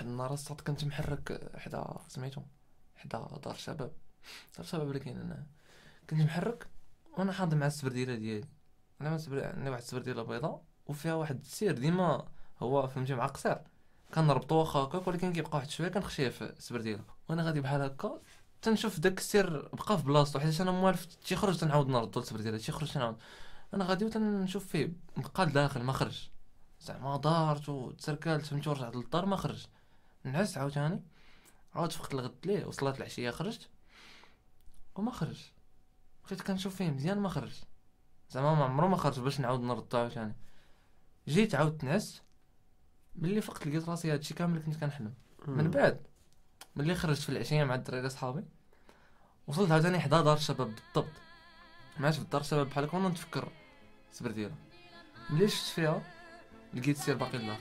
واحد النهار الصاد كنت محرك حدا سميتو حدا دار شباب دار شباب اللي كاين هنا كنت محرك وانا حاضر مع السبرديله ديالي انا السبر عندي واحد السبرديله بيضاء وفيها واحد السير ديما هو فهمتي مع قصير كنربطو واخا هكاك ولكن كيبقى واحد شويه كنخشيه في السبرديله وانا غادي بحال هكا تنشوف داك السير بقى في بلاصتو حيت انا موالف تيخرج تنعاود نردو السبرديله تيخرج تنعاود انا غادي وتنشوف فيه بقى لداخل ما خرج زعما دارت وتسركلت فهمتي ورجعت للدار ما خرجت نعس عاوتاني عاود فقت الغد ليه وصلت العشيه خرجت وما خرج بقيت كنشوف فيه مزيان ما خرج زعما ما عمرو ما خرج باش نعاود نرد عاوتاني جيت عاودت نعس ملي فقت لقيت راسي هادشي كامل كنت كنحلم من بعد ملي خرجت في العشيه مع الدراري صحابي وصلت عاوتاني حدا دار الشباب بالضبط معاش في الدار الشباب بحال هكا وانا نتفكر سبرديرة ملي شفت فيها لقيت سير باقي الله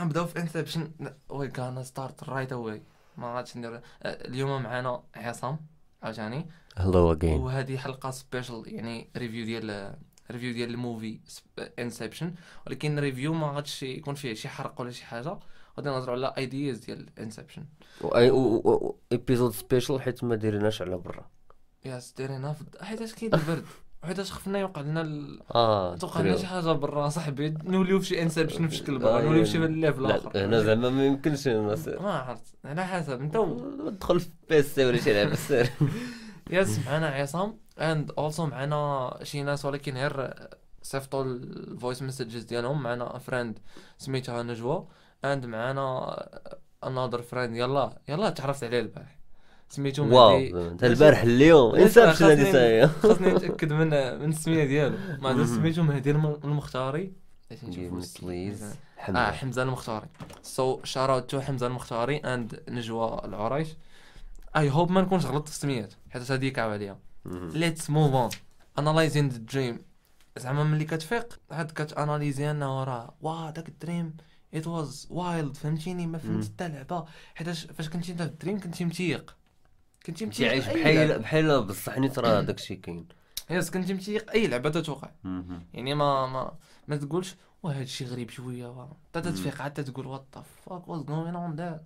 غنبداو في انسبشن وي كان ستارت رايت اواي ما غاديش ندير أه، اليوم معنا عصام عاوتاني هلو اجين وهذه حلقه سبيشال يعني ريفيو ديال ريفيو ديال الموفي انسبشن ولكن ريفيو ما غاديش يكون فيه شي حرق ولا شي حاجه غادي نهضروا على ايدياز ديال انسبشن و ايبيزود سبيشال حيت ما ديريناش على برا ياس ديرينا حيت كاين البرد اش خفنا يوقع لنا ال... اه توقع لنا شي حاجه برا صاحبي نوليو فشي انسان باش نفشكل برا آه، نوليو فشي يعني ليف الاخر هنا زعما ما يمكنش ما عرفت على حسب انت دخل في سي ولا شي لعبه سير يس معنا عصام اند اولسو معنا شي ناس ولكن غير صيفطوا الفويس مسجز ديالهم معنا فريند سميتها نجوى اند معنا اناذر فريند يلا يلا تعرفت عليه البارح سميتو واو انت البارح اليوم انسان شنو هذه خاصني نتاكد من من السميه ديالو ما سميتو مهدي المختاري حمزه اه حمزه المختاري سو شار اوت تو حمزه المختاري اند نجوى العريش اي هوب ما نكونش غلطت في السميات حيت هذيك كعب عليا ليتس موف اون انالايزين ذا دريم زعما ملي كتفيق عاد كتاناليزي انه راه وا داك الدريم ات واز وايلد فهمتيني ما فهمت حتى لعبه حيتاش فاش كنتي انت في الدريم كنتي متيق كنتي متي عايش بحال بحال بصح نيت راه ترى أمم. الشيء كاين يس كنتي متي اي لعبه تتوقع يعني ما ما ما تقولش وهذا الشيء غريب شويه حتى تتفيق حتى تقول وات ذا فاك واز جوين اون ذات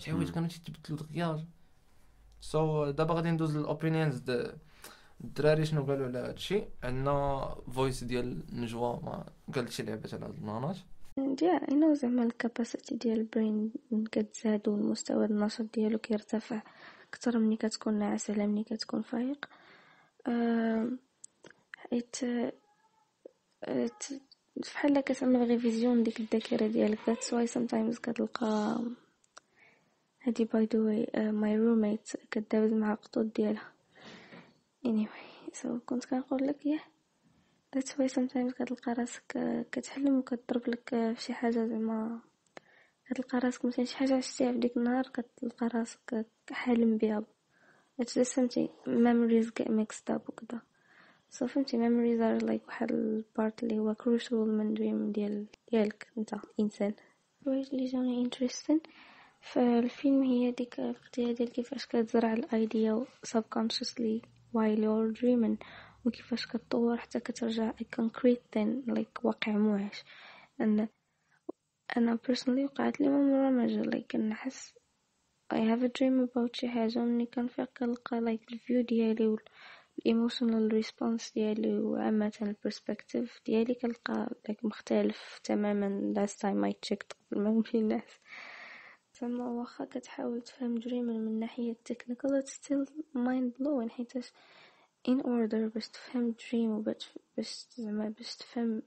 شي حوايج كانوا تيتبدلوا دغيا سو دابا غادي ندوز للاوبينيونز الدراري شنو قالوا على هذا الشيء عندنا فويس ديال نجوى ما قالت شي لعبه على هاد البلانات يا نو زعما الكاباسيتي ديال البرين كتزاد والمستوى النشاط ديالو كيرتفع اكثر ملي كتكون ناعس على ملي كتكون فايق حيت آه، لا كتعمل ريفيزيون ديك الذاكره ديالك ذاتس واي sometimes كتلقى هادي باي ذا واي ماي روميت كداوز مع الخطوط ديالها anyway so كنت كنقول لك ياه ذاتس واي sometimes كتلقى راسك آه، كتحلم وكتضرب لك آه، في شي حاجه زعما كتلقى راسك مثلا شي حاجه عشتي ديك النهار كتلقى راسك حالم بها اتس سمتي ميموريز get mixed up وكدا سو فهمتي ميموريز ار لايك واحد البارت اللي هو كروشال من دريم ديال ديالك انت انسان الحوايج اللي جاوني انتريستين فالفيلم هي ديك القضيه ديال كيفاش كتزرع الايديا subconsciously while you're دريمين وكيفاش كتطور حتى كترجع كونكريت ثين لايك واقع معاش ان أنا بيرسونلي وقعت لي مرة مجال لكن نحس I have a dream about شي حاجة ملي كنفيق كنلقى لايك الفيو ديالي والايموشنال ريسبونس ديالي وعامة البرسبكتيف ديالي كنلقى لايك مختلف تماما last time I checked قبل ما نمشي الناس فما واخا كتحاول تفهم دريم من ناحية technical it's still mind blowing حيتاش in order باش تفهم دريم وباش باش زعما باش تفهم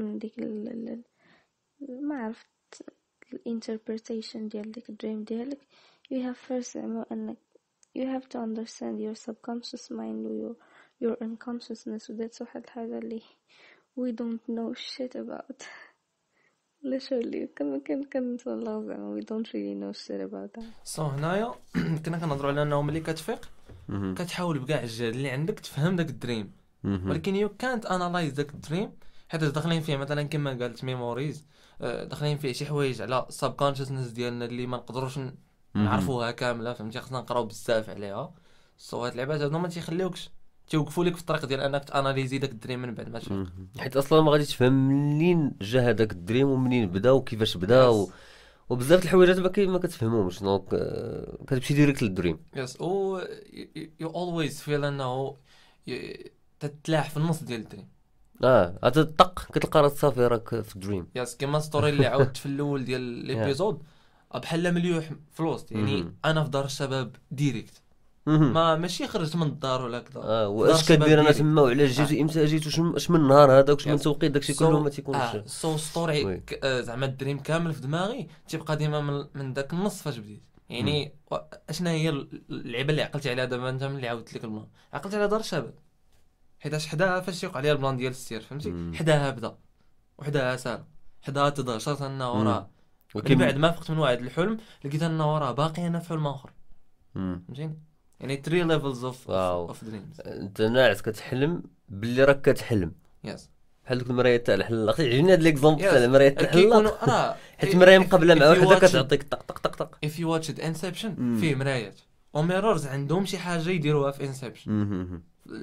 من ديك ال ما عرفت الانتربريتيشن ديال ديك الدريم ديالك يو هاف فيرست عمو انك يو هاف تو اندرستاند يور سبكونشس مايند و يور your unconsciousness و ذاتس واحد الحاجة اللي we don't know shit about literally كما كان كنتسلى زعما وي دونت ريلي نو شيت اباوت سو هنايا كنا كنهضروا على انه ملي كتفيق كتحاول بكاع الجهد اللي عندك تفهم داك الدريم ولكن يو كانت انالايز داك الدريم حيت داخلين فيه مثلا كما قالت ميموريز آه، داخلين فيه شي حوايج على السب كونشسنس ديالنا اللي ما نقدروش نعرفوها كامله فهمتي خصنا نقراو بزاف عليها سو هاد اللعبات هادو ما تيخليوكش تيوقفوا لك في الطريق ديال انك تاناليزي داك الدريم من بعد ما تشوف حيت اصلا ما غادي تفهم منين جا هذاك الدريم ومنين بدا وكيفاش بدا و... وبزاف الحوايجات ما ما كتفهمهمش دونك آه، كتمشي ديريكت للدريم يس و يو اولويز فيل انه تتلاح في النص ديال الدريم اه هذا الطق كتلقى راه صافي راك في دريم يس كيما ستوري اللي عاودت في الاول ديال ليبيزود بحال مليوح في الوسط يعني انا في دار الشباب ديريكت ما ماشي خرجت من الدار ولا كذا اه واش كدير انا تما وعلاش آه. جيت امتى جيت واش من نهار هذاك واش من توقيت داكشي كله ما تيكونش سو آه، ستوري آه، زعما الدريم كامل في دماغي تيبقى ديما من, ذاك داك النص فاش بديت يعني اشنا هي اللعبه اللي عقلتي عليها دابا انت ملي عاودت لك المهم عقلت على دار الشباب حيتاش حداها فاش يوقع عليها البلان ديال السير فهمتي حداها بدا وحداها سال حداها شرط انه راه ولكن بعد ما فقت من واحد الحلم لقيت انه راه باقي انا في حلم اخر فهمتيني يعني تري ليفلز اوف اوف دريمز انت ناعس كتحلم باللي راك كتحلم يس بحال دوك المرايه تاع الحلاق عجبني هذا ليكزومبل تاع المرايه تاع الحلاق حيت مرايه مقابله مع وحده كتعطيك طق طق طق طق اف يو واتش انسبشن فيه مرايات اوميرورز عندهم شي حاجه يديروها في انسبشن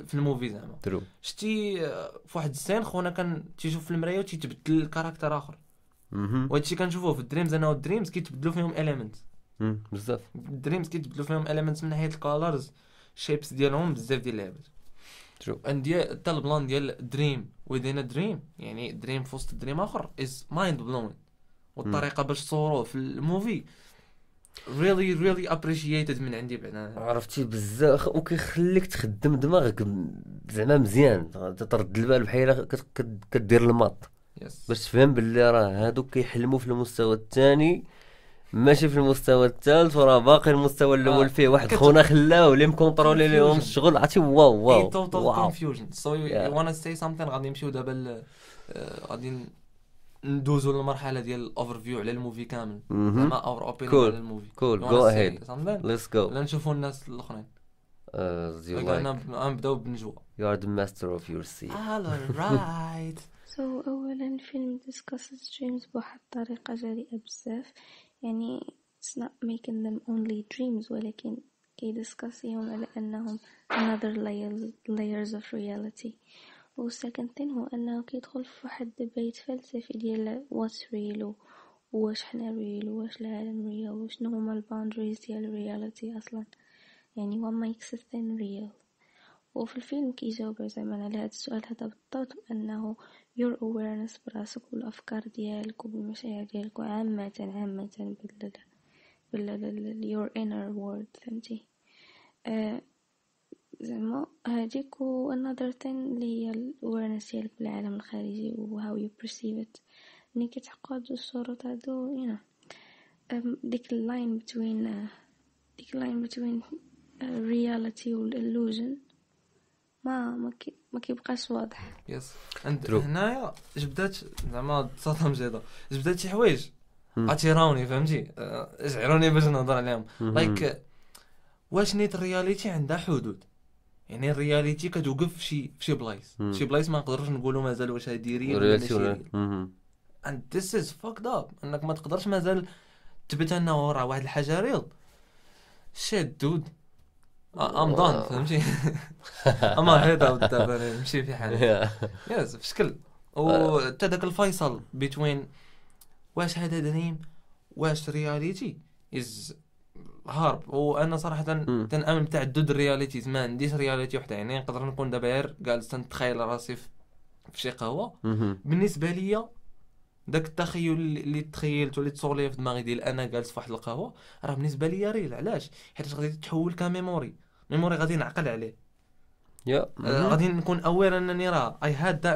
في الموفي زعما ترو شتي آه، فواحد السين خونا كان تيشوف في المرايه وتيتبدل الكاركتر اخر وهادشي كنشوفوه في الدريمز انا والدريمز كيتبدلوا فيهم اليمنت بزاف الدريمز كيتبدلوا فيهم اليمنت من ناحيه الكالرز شيبس ديالهم بزاف ديال اللعبات ترو ديال حتى البلان ديال دريم ويدين دريم يعني دريم في وسط دريم اخر از مايند بلوين والطريقه باش صوروه في الموفي ريلي ريلي ابريشيتد من عندي بعدا عرفتي بزاف وكيخليك تخدم دماغك زعما مزيان ترد البال بحال كدير الماط yes. باش تفهم باللي راه هادوك كيحلموا في المستوى الثاني ماشي في المستوى الثالث وراه باقي المستوى الاول آه. فيه واحد خونا خلاه اللي مكونترولي لهم الشغل عرفتي واو واو توتال كونفيوجن سو يو وانا سي سامثين غادي نمشيو دابا آه، غادي ندوزو للمرحله ديال الاوفر فيو على الموفي كامل زعما اور اوبين على الموفي كول جو اهيد ليتس جو ولا نشوفوا الناس الاخرين نبداو بنجوا يو ار ذا ماستر اوف يور سي رايت سو اولا فيلم ديسكاسز دريمز بواحد الطريقه جريئه بزاف يعني اتس نوت ميكين ذم اونلي دريمز ولكن كيدسكاسيهم على انهم انذر لايرز اوف رياليتي هو انه كيدخل في واحد بيت فلسفي ديال واش ريلو واش حنا ريل واش العالم ريال وشنو هما الباوندريز ديال الرياليتي اصلا يعني what makes a thing real وفي الفيلم كيجاوب زعما على هذا السؤال هذا بالضبط انه your awareness براسك والافكار ديالك والمشاعر ديالك عامه عامه بال بال your inner world فهمتي آه، زعما هذيك و اللي هي الورنس ديالك بالعالم الخارجي و هاو يو perceive ات ملي كتحقق هادو الشروط هادو يو ديك اللاين بتوين ديك اللاين بتوين الرياليتي والالوجن ما ما كي ما كيبقاش واضح يس عند هنايا جبدات زعما صدمه جديده جبدات شي حوايج عتيراوني فهمتي ازعروني آه، باش نهضر عليهم لايك واش نيت الرياليتي عندها حدود يعني الرياليتي كتوقف في شي في شي بلايص شي بلايص ما نقدرش نقولوا مازال واش هادي ريال ولا شي ريال اند ذيس از فوكد اب انك ما تقدرش مازال تثبت انه راه واحد الحاجه ريال شاد دود ام دون فهمتي اما هيدا دابا نمشي في حالي يس في شكل وحتى uh. ذاك الفيصل بين واش هذا دريم واش رياليتي از هارب وانا صراحه تنامن تاع دود رياليتي ما عنديش رياليتي وحده يعني نقدر نكون دابا غير جالس نتخيل راسي في شي قهوه بالنسبه ليا داك التخيل اللي تخيلت اللي تصور لي في دماغي ديال انا جالس في واحد القهوه راه بالنسبه ليا ريل علاش حيت غادي تحول كميموري ميموري غادي نعقل عليه يا آه، غادي نكون اوير انني راه اي هاد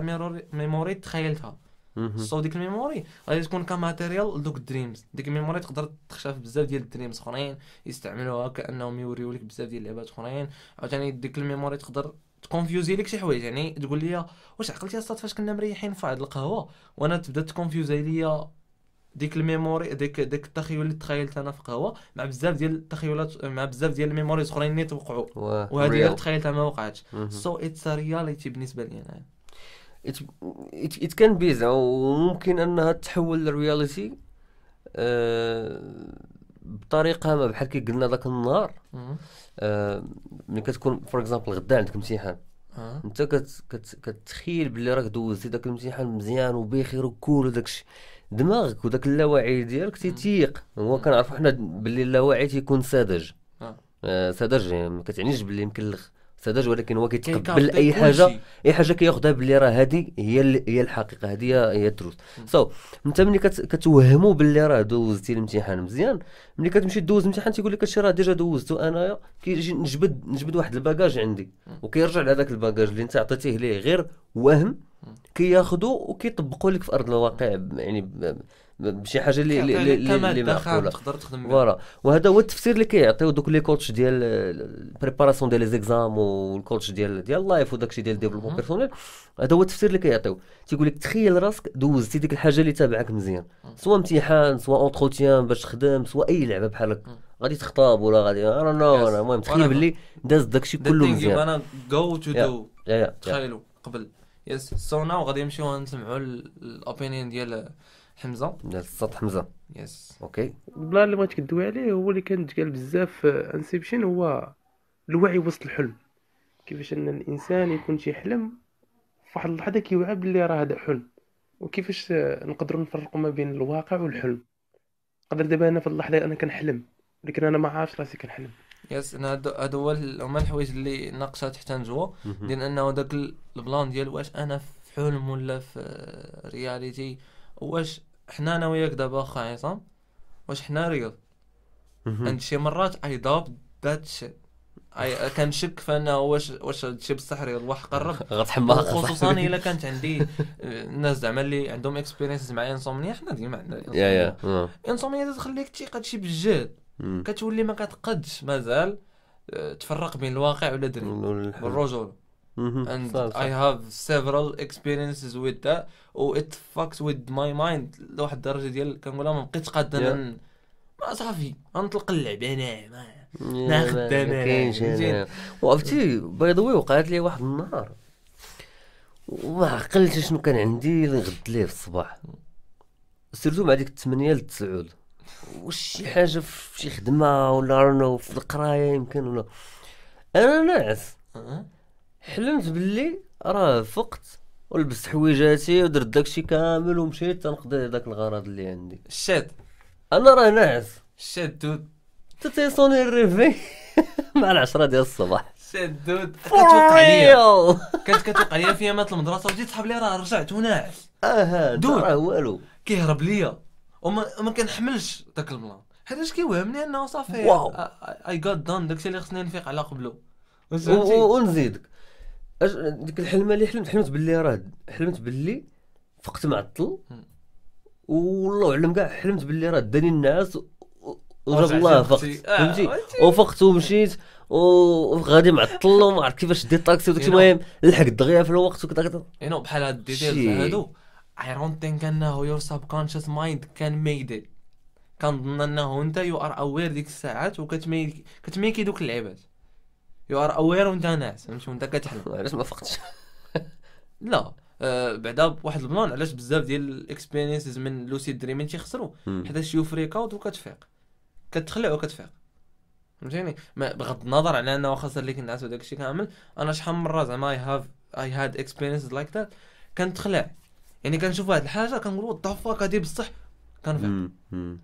ميموري تخيلتها الصوت ديك الميموري غادي تكون كماتيريال لدوك الدريمز ديك الميموري تقدر تخشى في بزاف ديال الدريمز اخرين يستعملوها كانهم يوريو لك بزاف ديال اللعبات اخرين عاوتاني ديك الميموري تقدر تكونفيوزي لك شي حوايج يعني تقول لي واش عقلتي اصلا فاش كنا مريحين في القهوه وانا تبدا تكونفيوزي ليا ديك الميموري ديك ديك التخيل اللي تخيلت انا في قهوه مع بزاف ديال التخيلات مع بزاف ديال الميموريز اخرين اللي توقعوا وهذه اللي تخيلتها ما وقعتش سو اتس رياليتي بالنسبه لي انا ات كان بيزا وممكن انها تحول للرياليتي آه، بطريقه ما بحال كي قلنا ذاك النهار آه، ملي كتكون فور اكزامبل غدا عندك امتحان آه. انت كت كت كتخيل بلي راك دوزتي ذاك الامتحان مزيان وبخير وكول وداك الشيء دماغك وداك اللاوعي ديالك تيتيق هو كنعرفوا حنا باللي اللاوعي تيكون ساذج آه. آه ساذج يعني ما كتعنيش باللي مكلخ سذج ولكن هو كيتقبل اي حاجه اي حاجه كياخذها باللي راه هذه هي هي الحقيقه هذه هي التروث سو so, انت ملي كتوهموا باللي راه دوزتي الامتحان مزيان ملي كتمشي دوز الامتحان تيقول لك هادشي راه ديجا دوزتو انايا كيجي نجبد نجبد واحد الباكاج عندي وكيرجع لهذاك الباكاج اللي انت عطيتيه ليه غير وهم كياخذوا وكيطبقوا لك في ارض الواقع يعني شي حاجه اللي اللي اللي معقوله تقدر تخدم فوالا وهذا هو التفسير اللي كيعطيو دوك لي كوتش ديال البريباراسيون ديال لي زيكزام والكوتش ديال ديال اللايف وداك الشيء ديال ديفلوبمون بيرسونيل هذا هو التفسير اللي كيعطيو تيقول لك تخيل راسك دوزتي ديك الحاجه اللي تابعك مزيان سواء امتحان سواء اونتروتيان باش تخدم سواء اي لعبه بحال هكا غادي تخطب ولا غادي انا نو انا المهم تخيل باللي داز داك الشيء كله مزيان انا جو تو دو تخيلوا قبل يس سو ناو غادي نمشيو نسمعوا الاوبينيون ديال حمزه السط حمزه يس اوكي البلان اللي بغيت كدوي عليه هو اللي كان تقال بزاف انسيبشن هو الوعي وسط الحلم كيفاش ان الانسان يكون شي حلم فواحد اللحظه كيوعى بلي راه هذا حلم وكيفاش نقدروا نفرقوا ما بين الواقع والحلم قدر دابا انا في اللحظه انا كنحلم ولكن انا ما عارفش راسي كنحلم يس انا هادو هو هما الحوايج اللي ناقشات حتى نجوا ديال انه داك البلان ديال واش انا في حلم ولا في رياليتي واش حنا انا وياك دابا اخا عصام واش حنا ريال عند شي مرات اي داب ذات شيت اي كنشك فانا واش واش هادشي بصح ريال واحد قرب خصوصا الا كانت عندي الناس زعما اللي عندهم اكسبيرينس مع انسومنيا حنا ديما عندنا يا يا انسومنيا آه. تخليك تيق هادشي بالجهد كتولي ما كتقدش مازال آه، تفرق بين الواقع ولا دري والرجوله Mm-hmm. And صح صح. I have several experiences with that و oh, it fucks with my mind لواحد الدرجه ديال كنقول ما بقيتش قادر yeah. ما صافي غنطلق اللعب انا ما خدام انا وعرفتي باي ذا واي وقعت لي واحد النهار وما عقلتش شنو كان عندي اللي نغد ليه في الصباح سيرتو مع ديك الثمانية للتسعود 9 واش شي حاجه في شي خدمه ولا في القرايه يمكن ولا انا ناعس أه؟ حلمت باللي راه فقت ولبست حويجاتي ودرت داكشي كامل ومشيت تنقضي داك الغرض اللي عندي الشاد انا راه ناعس الشاد دود تتيصوني الريفي مع العشرة ديال الصباح الشاد دود كتوقع ليا كانت كتوقع ليا في يامات المدرسه وجيت صحاب لي راه رجعت وناعس اه دود راه والو كيهرب ليا وما كنحملش داك البلان اش كيوهمني انه صافي واو اي غاد دون داكشي اللي خصني نفيق على قبله ونزيدك أش... ديك الحلمه اللي حلمت حلمت باللي راه حلمت باللي فقت معطل والله اعلم كاع حلمت باللي راه داني النعاس وجاب الله فقت آه، فهمتي وفقت ومشيت وغادي معطل وما عرفت كيفاش دي طاكسي وداك المهم لحق دغيا في الوقت وكذا كذا بحال هاد الديتيلز هادو اي دونت ثينك انه يور ساب كونشس مايند كان ميد كنظن انه انت يو ار اوير ديك الساعات وكتميكي دوك اللعيبات يو ار اوير وانت ناعس فهمتي وانت كتحلم علاش ما فقتش لا آه، بعدا بواحد البلان علاش بزاف ديال الاكسبيرينسز من لوسيد دريمين تيخسروا حدا يو فريك اوت وكتفيق كتخلع وكتفيق فهمتيني بغض النظر على انه خسر ليك النعاس وداك الشيء كامل انا شحال من مره زعما اي هاف اي هاد اكسبيرينسز لايك ذات كنتخلع يعني كنشوف واحد الحاجه كنقول وات ذا فاك هادي بصح كنفيق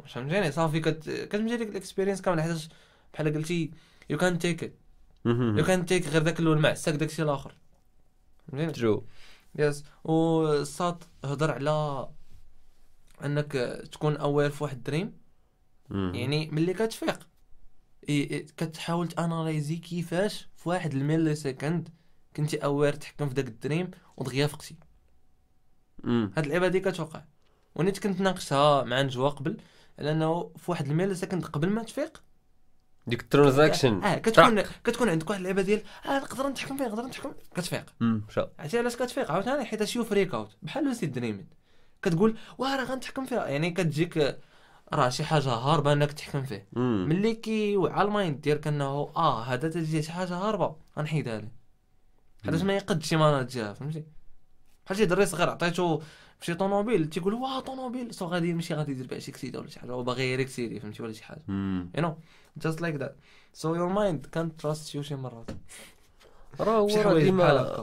فهمتيني صافي كتمشي ديك الاكسبيرينس كامل حيتاش بحال قلتي يو كان تيك ات لو كان تيك غير ذاك الاول داك الشيء الاخر ترو يس وساط هضر على انك تكون اوير في واحد الدريم يعني ملي كتفيق كتحاول تاناليزي كيفاش في واحد الميلي سكند كنتي اوير تحكم في ذاك الدريم ودغيا فقتي هاد اللعيبه هادي كتوقع ونيت كنت ناقشها مع نجوى قبل على انه في واحد الميلي سكند قبل ما تفيق ديك الترانزاكشن اه, آه، كتكون كتكون عندك واحد اللعبه ديال اه نقدر نتحكم فيها نقدر نتحكم كتفيق عرفتي علاش كتفيق عاوتاني حيت شي فريك اوت بحال لوسيد دريمين كتقول واه راه غنتحكم فيها يعني كتجيك آه، راه شي حاجه هاربه انك تحكم فيه ملي كيوعى المايند ديالك انه اه هذا تجي شي حاجه هاربه غنحيدها له حيتاش ما يقدش شي مانا جاها فهمتي بحال شي دري صغير عطيتو شي طوموبيل تيقول واه طوموبيل سو غادي يمشي غادي يدير بها شي كسيده ولا شي حاجه هو باغي يريكسيري فهمتي ولا شي حاجه يو نو just like that so your mind can't trust you شي مرات راه هو راه ديما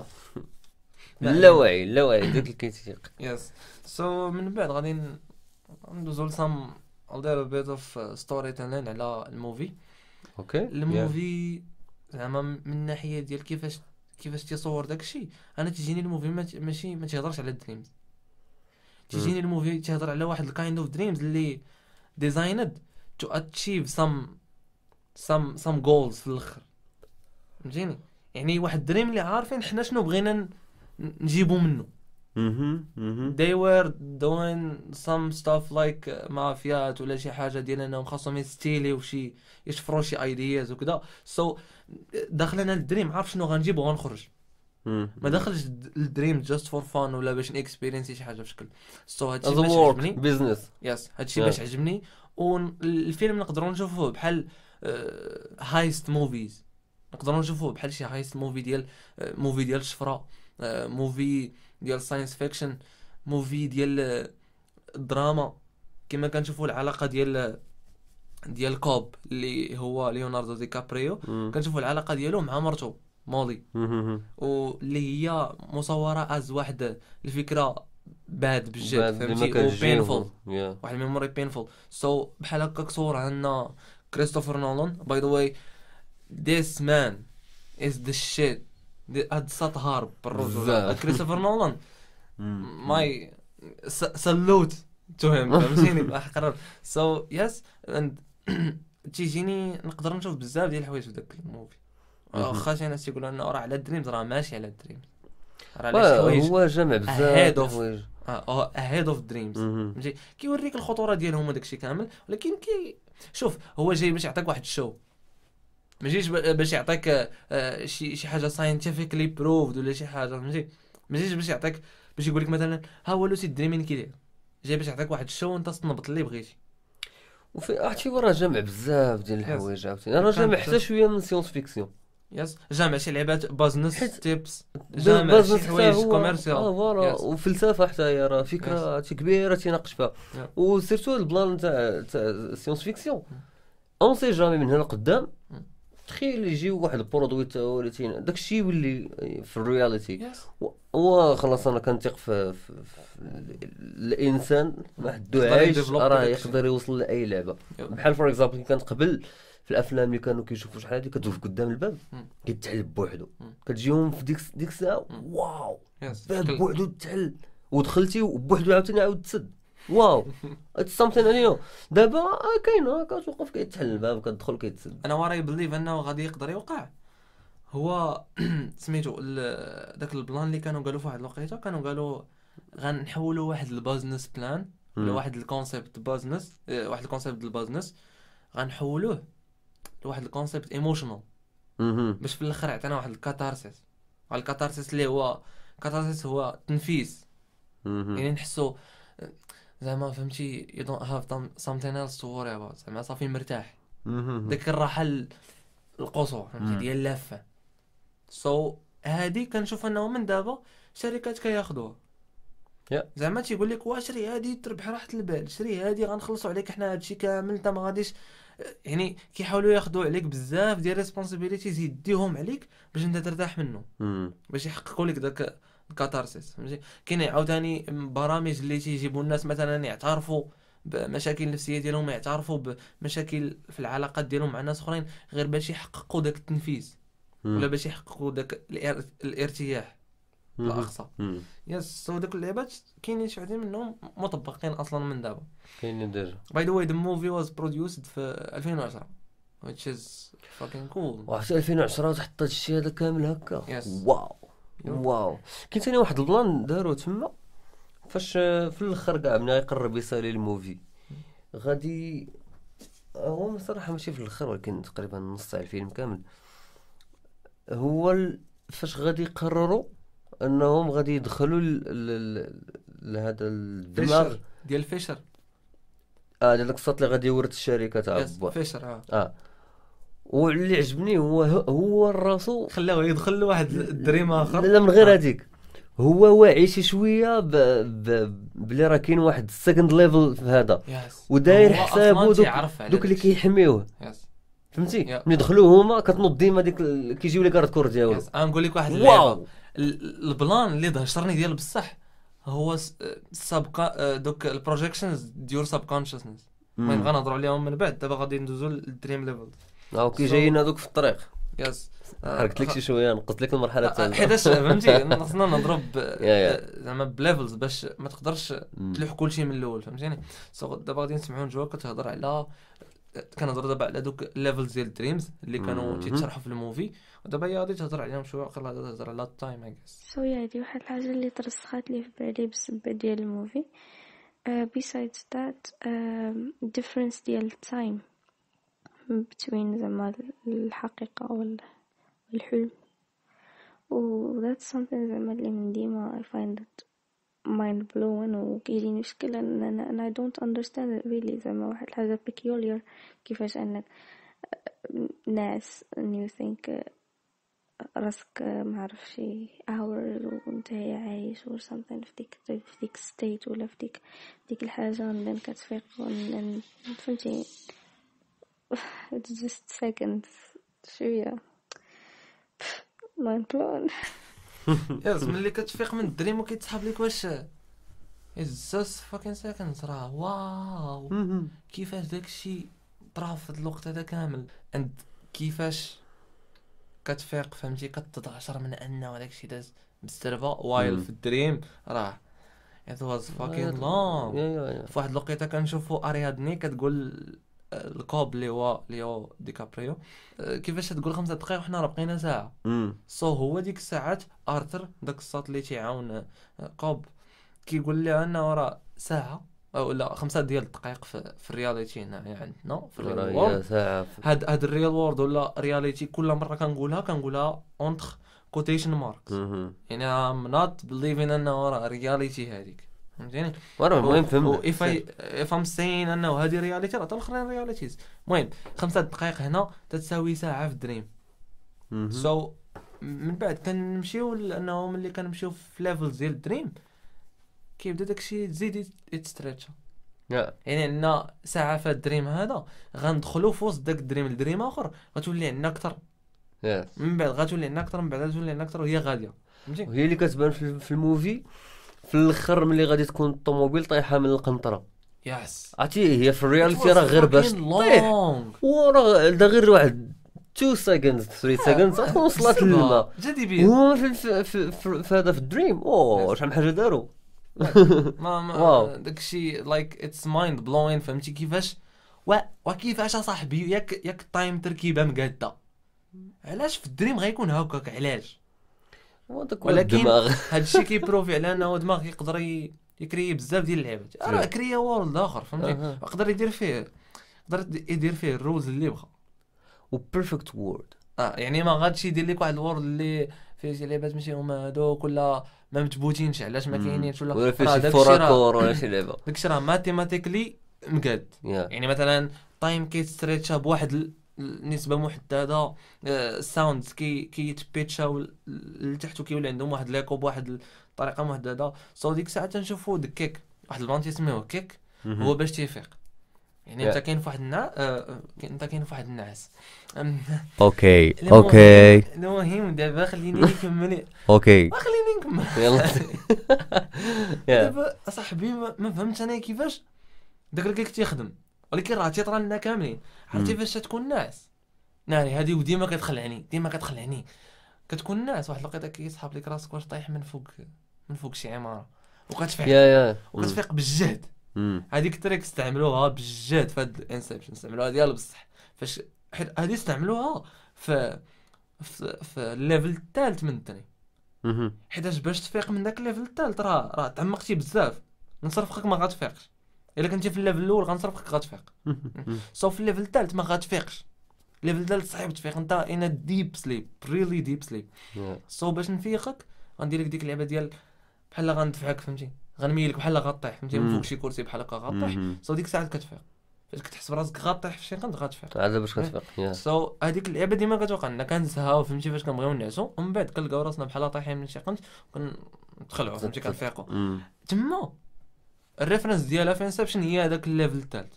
اللاوعي اللاوعي داك اللي كيتيق يس سو من بعد غادي ندوزو لسام ندير بيت اوف ستوري تيلين على الموفي اوكي الموفي زعما من الناحيه ديال كيفاش كيفاش تيصور داكشي انا تجيني الموفي ماشي ما تيهضرش على الدريمز تجيني الموفي تيهضر على واحد الكايند اوف دريمز اللي ديزايند تو اتشيف سام سام سام جولز في الاخر فهمتيني يعني واحد الدريم اللي عارفين حنا شنو بغينا نجيبو منه they were doing some stuff like مافيات ولا شي حاجه ديال انهم خاصهم يستيلي شي يشفروا شي ايدياز وكذا سو so, داخل انا الدريم عارف شنو غنجيب وغنخرج ما دخلش الدريم جاست فور فان ولا باش نكسبيرينسي شي حاجه بشكل سو so, هادشي باش عجبني بزنس يس yes. هادشي yeah. باش عجبني والفيلم نقدروا نشوفوه بحال آه، هايست موفيز نقدروا نشوفوه بحال شي هايست موفي ديال آه، موفي ديال الشفره آه، موفي ديال ساينس فيكشن موفي ديال الدراما كما كنشوفوا العلاقه ديال ديال كوب اللي هو ليوناردو دي كابريو كنشوفوا العلاقه ديالو مع مرتو مولي واللي هي مصوره از واحد الفكره باد بجد فهمتي بينفول واحد الميموري بينفول سو بحال هكاك صور عندنا كريستوفر نولان باي ذا واي ذيس مان از ذا شيت هاد هارب بالرجوله كريستوفر نولان ماي سلوت تو هيم فهمتيني بحق سو يس اند تيجيني نقدر نشوف بزاف ديال الحوايج في ذاك الموفي واخا شي ناس تيقولوا لنا راه على دريمز راه ماشي على دريمز هو جمع بزاف هيد اوف هيد اوف دريمز فهمتي كيوريك الخطوره ديالهم وداك الشيء كامل ولكن كي شوف هو جاي باش يعطيك واحد الشو ما جايش باش يعطيك آه، آه، شي شي حاجه ساينتيفيكلي بروفد ولا شي حاجه فهمتي ما جايش باش يعطيك باش يقول لك مثلا ها هو لوسي دريمين كيدير جاي باش يعطيك واحد الشو وانت تنبط اللي بغيتي وفي عرفتي راه جامع بزاف ديال الحوايج عرفتي راه جامع حتى شويه من سيونس فيكسيون يس جامع شي لعبات بزنس تيبس جامع شي حوايج كوميرسيال اه فوالا وفلسفه حتى هي راه فكره yes. كبيره تيناقش فيها yeah. وسيرتو البلان تاع تاع سيونس فيكسيون اون سي جامي من هنا لقدام تخيل يجي واحد البرودوي ولا داك الشيء يولي في الرياليتي yes. وخلاص انا كنثق في, في, الانسان واحد الدعايش راه يقدر يوصل لاي لعبه بحال فور اكزامبل كانت قبل في الافلام اللي كانوا كيشوفوا شحال هذه كتوقف قدام الباب كيتحل بوحدو كتجيهم في ديك ديك الساعه واو باب بوحدو تعل ودخلتي وبوحدو عاوتاني عاود تسد واو اتس سامثين اليو دابا آه، كاين آه، كتوقف كيتحل الباب كتدخل كيتسد انا وراي بليف انه غادي يقدر يوقع هو سميتو داك البلان اللي كانوا قالوا في واحد الوقيته كانوا قالوا غنحولوا واحد البازنس بلان لواحد واحد الكونسيبت بازنس آه، واحد الكونسيبت البازنس غنحولوه لواحد الكونسيبت ايموشنال باش في الاخر عطينا واحد الكاتارسيس الكاتارسيس اللي هو كاتارسيس هو تنفيس يعني نحسو زعما فهمتي يو دونت هاف سامثين ايلس تو وري اباوت زعما صافي مرتاح ديك الراحه القصوى فهمتي ديال اللافه سو so, هادي كنشوف انه من دابا الشركات كياخذوها yeah. زعما تيقول لك واشري شري هادي تربح راحه البال شري هادي غنخلصوا عليك حنا هادشي كامل انت ما غاديش يعني كيحاولوا ياخذوا عليك بزاف ديال ريسبونسابيلتيز يديهم عليك باش انت ترتاح منه باش يحققوا لك داك الكاتارسيس فهمتي كاين عاوتاني برامج اللي تيجيبوا الناس مثلا يعترفوا بمشاكل نفسيه ديالهم يعترفوا بمشاكل في العلاقات ديالهم مع ناس اخرين غير باش يحققوا داك التنفيذ ولا باش يحققوا داك الارتياح اقصى يس سو دوك اللعبات كاينين شي وحدين منهم مطبقين اصلا من دابا كاينين ديجا باي ذا واي ذا موفي واز بروديوسد في 2010 which is fucking cool وحتى 2010 هاد الشيء هذا كامل هكا yes. واو واو كاين ثاني واحد البلان داروا تما فاش في الاخر كاع ملي غيقرب يسالي الموفي غادي هو صراحه ماشي في الاخر ولكن تقريبا نص تاع الفيلم كامل هو فاش غادي يقرروا انهم غادي يدخلوا لهذا الدماغ ديال فيشر اه ديال الصوت اللي غادي يورث الشركه تاع فيشر اه, آه. واللي عجبني هو هو راسو خلاه يدخل لواحد الدريم اخر لا من غير آه. هذيك هو واعي شي شويه ب... ب... بلي راه كاين واحد السكند ليفل في هذا وداير حسابو دوك, دوك اللي كيحميوه فهمتي ملي دخلوا هما كتنوض ديما ديك كيجيو لي كارد كور ديالهم غنقول لك واحد واو البلان اللي ظهر شرني ديال بصح هو سابقا آه، دوك البروجيكشنز ديور سابكونشسنس كونشسنس المهم غنهضروا عليهم من بعد دابا غادي ندوزو للدريم ليفل او كي جايين هذوك في الطريق يس آه، حركت لك شي شويه نقصت لك المرحله آه، الثانيه حيتاش فهمتي خصنا نضرب زعما بليفلز باش ما تقدرش تلوح كل شيء من الاول فهمتيني دابا غادي نسمعوا نجوا كتهضر على كنهضر دابا على دوك ليفلز ديال دريمز اللي كانوا تيتشرحوا في الموفي دابا هي غادي تهضر عليهم شويه وقيلا غادي تهضر على التايم اي جيس سو هادي واحد الحاجه اللي ترسخات لي في بالي بسبه ديال الموفي بيسايدز ذات ديفرنس ديال التايم بين زعما الحقيقه الحلم و ذات something زعما اللي من ديما اي فايند ات مايند بلوين و كيجيني مشكل ان انا انا اي دونت اندرستاند ريلي زعما واحد الحاجه بيكيولير كيفاش انك ناس نيو ثينك راسك عرفش اور وانت عايش or something في ديك في ديك ستيت ولا في ديك ديك الحاجة اللي كتفيق فهمتي it's just seconds شوية mind blown ياز ملي كتفيق من الدريم وكيتسحب لك واش it's just fucking seconds راه واو كيفاش داكشي طرا في الوقت هذا كامل and كيفاش كتفيق فهمتي كتضعشر من انه هذاك الشيء داز بالسرفه وايل في الدريم راه ات واز فاكين لونغ في واحد الوقيته كنشوفوا اريادني كتقول آه، الكوب اللي هو ليو ديكابريو آه، كيفاش تقول خمسة دقائق وحنا راه بقينا ساعة سو so هو ديك الساعات ارثر داك الساط اللي تيعاون كوب آه، كيقول لها انه راه ساعة ولا خمسة ديال الدقائق في, في الرياليتي يعني عندنا في الريال وورد هاد هاد الريال وورد ولا رياليتي كل مره كنقولها كنقولها اونتخ كوتيشن ماركس يعني ام نوت بليفين انه راه رياليتي هذيك فهمتيني وراه المهم فهمت اف اي اف ام سين انه هذه رياليتي راه الاخرين رياليتيز المهم خمسة دقائق هنا تتساوي ساعه في دريم سو so, من بعد كنمشيو لانه ملي كنمشيو في ليفلز ديال دريم كيبدا داكشي تزيد يتستريتش يعني عندنا ساعه في الدريم هذا غندخلوا في وسط داك الدريم لدريم اخر غتولي عندنا اكثر من بعد غتولي عندنا اكثر من بعد غتولي عندنا اكثر وهي غاديه فهمتي وهي اللي كتبان في الموفي في الاخر ملي غادي تكون الطوموبيل طايحه من القنطره يس عرفتي هي في الرياليتي راه غير باش طيح وراه ده غير واحد 2 سكندز 3 سكندز وصلت للماء جاذبيه هما في هذا في الدريم اوه شحال من حاجه داروا ما ما داك الشيء لايك اتس مايند بلوين فهمتي كيفاش و... وكيفاش اصاحبي ياك ياك التايم تركيبه مقاده علاش في الدريم غيكون هكاك علاش ولكن هذا الشيء كيبروفي على انه دماغك يقدر يكري بزاف ديال اللعبات راه إيه. كريا وورلد اخر فهمتي يقدر يدير فيه يقدر يدير فيه الروز اللي بغا وبيرفكت وورد اه يعني ما غاديش يدير لك واحد الورد اللي فيه شي لعبات ماشي هما هذوك ولا ما متبوتينش علاش ما كاينينش ولا ولا فيه شي ولا شي لعبه داكشي راه ماتيماتيكلي مقاد يعني مثلا التايم كيتستريتشا بواحد نسبه محدده الساوند آه، كي كيتبيتشاو لتحت وكيولي عندهم واحد ليكو بواحد الطريقه محدده سو ديك الساعه تنشوفو دكيك واحد البانتي سميوه كيك هو باش تيفيق يعني انت كاين فواحد النعاس آه، آه، انت كاين فواحد النعاس اوكي اوكي المهم دابا خليني نكمل اوكي خليني نكمل يلا دابا اصاحبي ما فهمتش انا كيفاش داك اللي كيخدم ولكن راه تيطرى لنا كاملين عرفتي فاش تكون ناعس ناري هذه وديما كتخلعني ديما كتخلعني كتكون ناعس واحد الوقيته كيصحاب لك راسك واش طايح من فوق من فوق شي عماره وكتفيق يا يا وكتفيق بالجهد هذيك التريك استعملوها بجد في هاد الانسبشن استعملوها ديال بصح فاش حيت هذه استعملوها في في, في الليفل الثالث من الدري حيتاش باش تفيق من داك الليفل الثالث راه راه تعمقتي بزاف نصرفك ما غاتفيقش الا كنتي في الليفل الاول غنصرفك غاتفيق سو في الليفل الثالث ما غاتفيقش الليفل الثالث صعيب تفيق انت ان ديب سليب ريلي ديب سليب سو باش نفيقك غندير لك ديك اللعبه ديال بحال غندفعك فهمتي غنميلك بحال غطيح فهمتي من فوق شي كرسي بحال هكا غطيح سو ديك الساعه كتفيق فاش كتحس براسك غاطيح في شي قند غاتفيق طيب، عاد باش إيه. كتفيق سو هذيك اللعبه ديما كتوقع لنا كنزهاو فهمتي فاش كنبغيو نعسو ومن بعد كنلقاو راسنا بحال طايحين من شي قند كنتخلعو فهمتي كنفيقو تما الريفرنس ديالها في انسبشن هي هذاك الليفل الثالث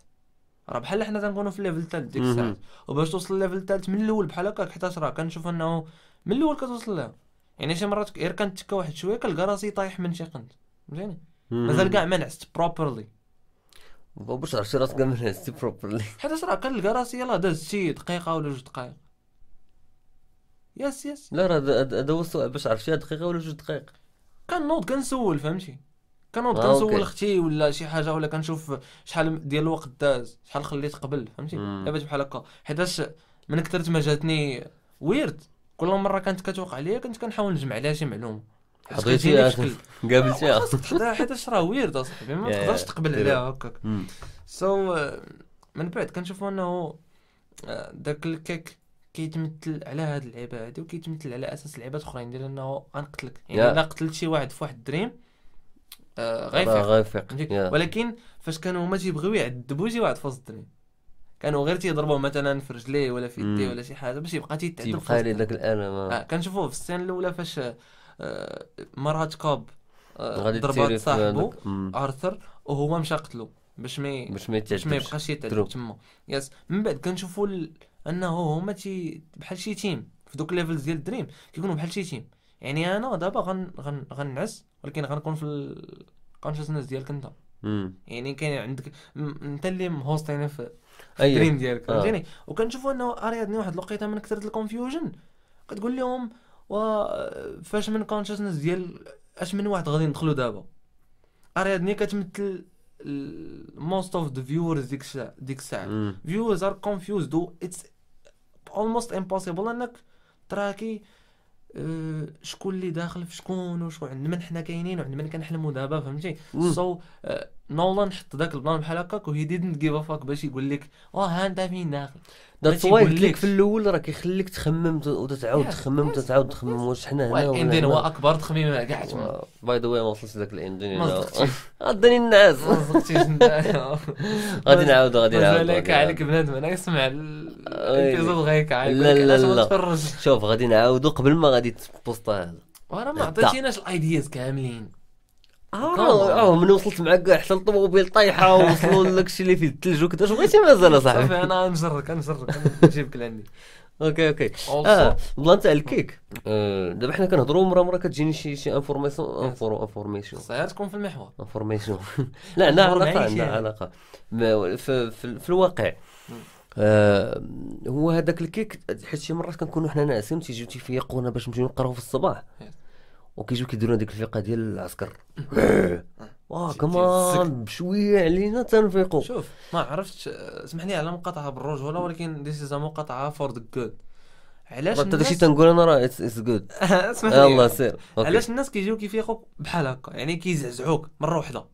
راه بحال حنا تنكونوا في الليفل الثالث ديك الساعات وباش توصل الليفل الثالث من الاول بحال هكاك حيت راه كنشوف انه من الاول كتوصل لها يعني شي مرات غير كنتكا واحد شويه كنلقى راسي طايح من شي قند زين مازال كاع ما نعست بروبرلي باش عرفت راسك ما نعست بروبرلي حيت راه كنلقى راسي يلاه دازت شي دقيقه ولا جوج دقائق يس يس لا راه هذا هو السؤال باش عرفتي دقيقه ولا جوج دقائق كنوض كنسول فهمتي كنوض آه، كنسول اختي ولا شي حاجه ولا كنشوف شحال ديال الوقت داز شحال خليت قبل فهمتي لعبت بحال هكا حيتاش من كثرت ما جاتني ويرد كل مره كانت كتوقع عليا كنت كنحاول نجمع عليها شي معلومه حطيتي قابلتي خاصك حيت اش راه ويرد اصاحبي ما تقدرش تقبل عليها هكاك سو آه، من بعد كنشوفوا انه آه، داك الكيك كيتمثل على هاد اللعيبه هادي وكيتمثل على اساس لعيبات اخرين ديال انه غنقتلك يعني الا قتلت شي واحد في واحد الدريم آه غيفيق غيفيق ولكن فاش كانوا هما تيبغيو يعذبوا شي واحد في وسط الدريم كانوا غير تيضربوا مثلا في رجليه ولا في يديه ولا شي حاجه باش يبقى تيتعذب تيبقى ليه داك الالم آه, آه، كنشوفوه في السين الاولى فاش آه، مرات كوب آه، ضربات صاحبو ارثر وهو مشى قتلو باش ما باش ما باش ما يبقاش يتعذب تما يس من بعد كنشوفوا ال... انه هما تي بحال شي تيم في دوك ليفلز ديال الدريم كيكونوا بحال شي تيم يعني انا دابا غن غن غنعس ولكن غنكون في الكونشسنس ديالك انت يعني كاين عندك انت اللي مهوستين في الدريم أيوة. ديالك فهمتيني آه. وكنشوفوا انه اريادني واحد الوقيته من كثره الكونفيوجن كتقول لهم وفاش من كونشسنس ديال اش من واحد غادي ندخلو دابا ارياضني كتمثل موست اوف ذا فيورز ديك الساعه ديك الساعه فيورز ار كونفيوزد اتس اولموست امبوسيبل انك تراكي آه، شكون اللي داخل في شكون وشكون عند من حنا كاينين وعند من كنحلموا دابا فهمتي سو so, آه، نولان حط ذاك البلان بحال هكاك وهي ديدنت جيف ا فاك باش يقول لك اه ها انت فين داخل واي قلت لك في الاول راه كيخليك تخمم وتتعاود تخمم وتتعاود تخمم واش حنا هنا الاندين هو اكبر تخميم كاع باي ذا واي ما وصلتش لذاك الاندين ما صدقتيش النعاس ما صدقتيش غادي نعاود غادي نعاود مالك عليك بنادم انا يسمع الابيزود غيك عليك لا لا لا شوف غادي نعاودو قبل ما غادي تبوسطها هذا وراه ما عطيتيناش الايدياز كاملين اه, آه، من وصلت معك حتى الطوموبيل طايحه ووصلوا لك شي اللي فيه الثلج وكذا اش بغيتي مازال اصاحبي صافي انا نجرك نجرك نجيبك لعندي اوكي اوكي اه نتاع الكيك آه. آه، دابا حنا كنهضروا مره مره كتجيني شي شي انفورماسيون انفورماسيون صحيح تكون في المحور انفورماسيون لا لا علاقه عندها علاقه في, في الواقع آه هو هذاك الكيك حيت شي مرات كنكونوا حنا ناعسين تيجيو تيفيقونا باش نمشيو نقراو في الصباح وكيجيو كيديروا هذيك الفيقه ديال العسكر واه كمان بشويه علينا تنفيقوا شوف ما عرفتش اسمح لي على مقاطعه بالرجوله ولكن ديس از مقاطعه فور ذا جود علاش انت داكشي تنقول انا راه اتس جود اسمح لي يلا سير علاش الناس كيجيو كيفيقوا بحال هكا يعني كيزعزعوك مره واحده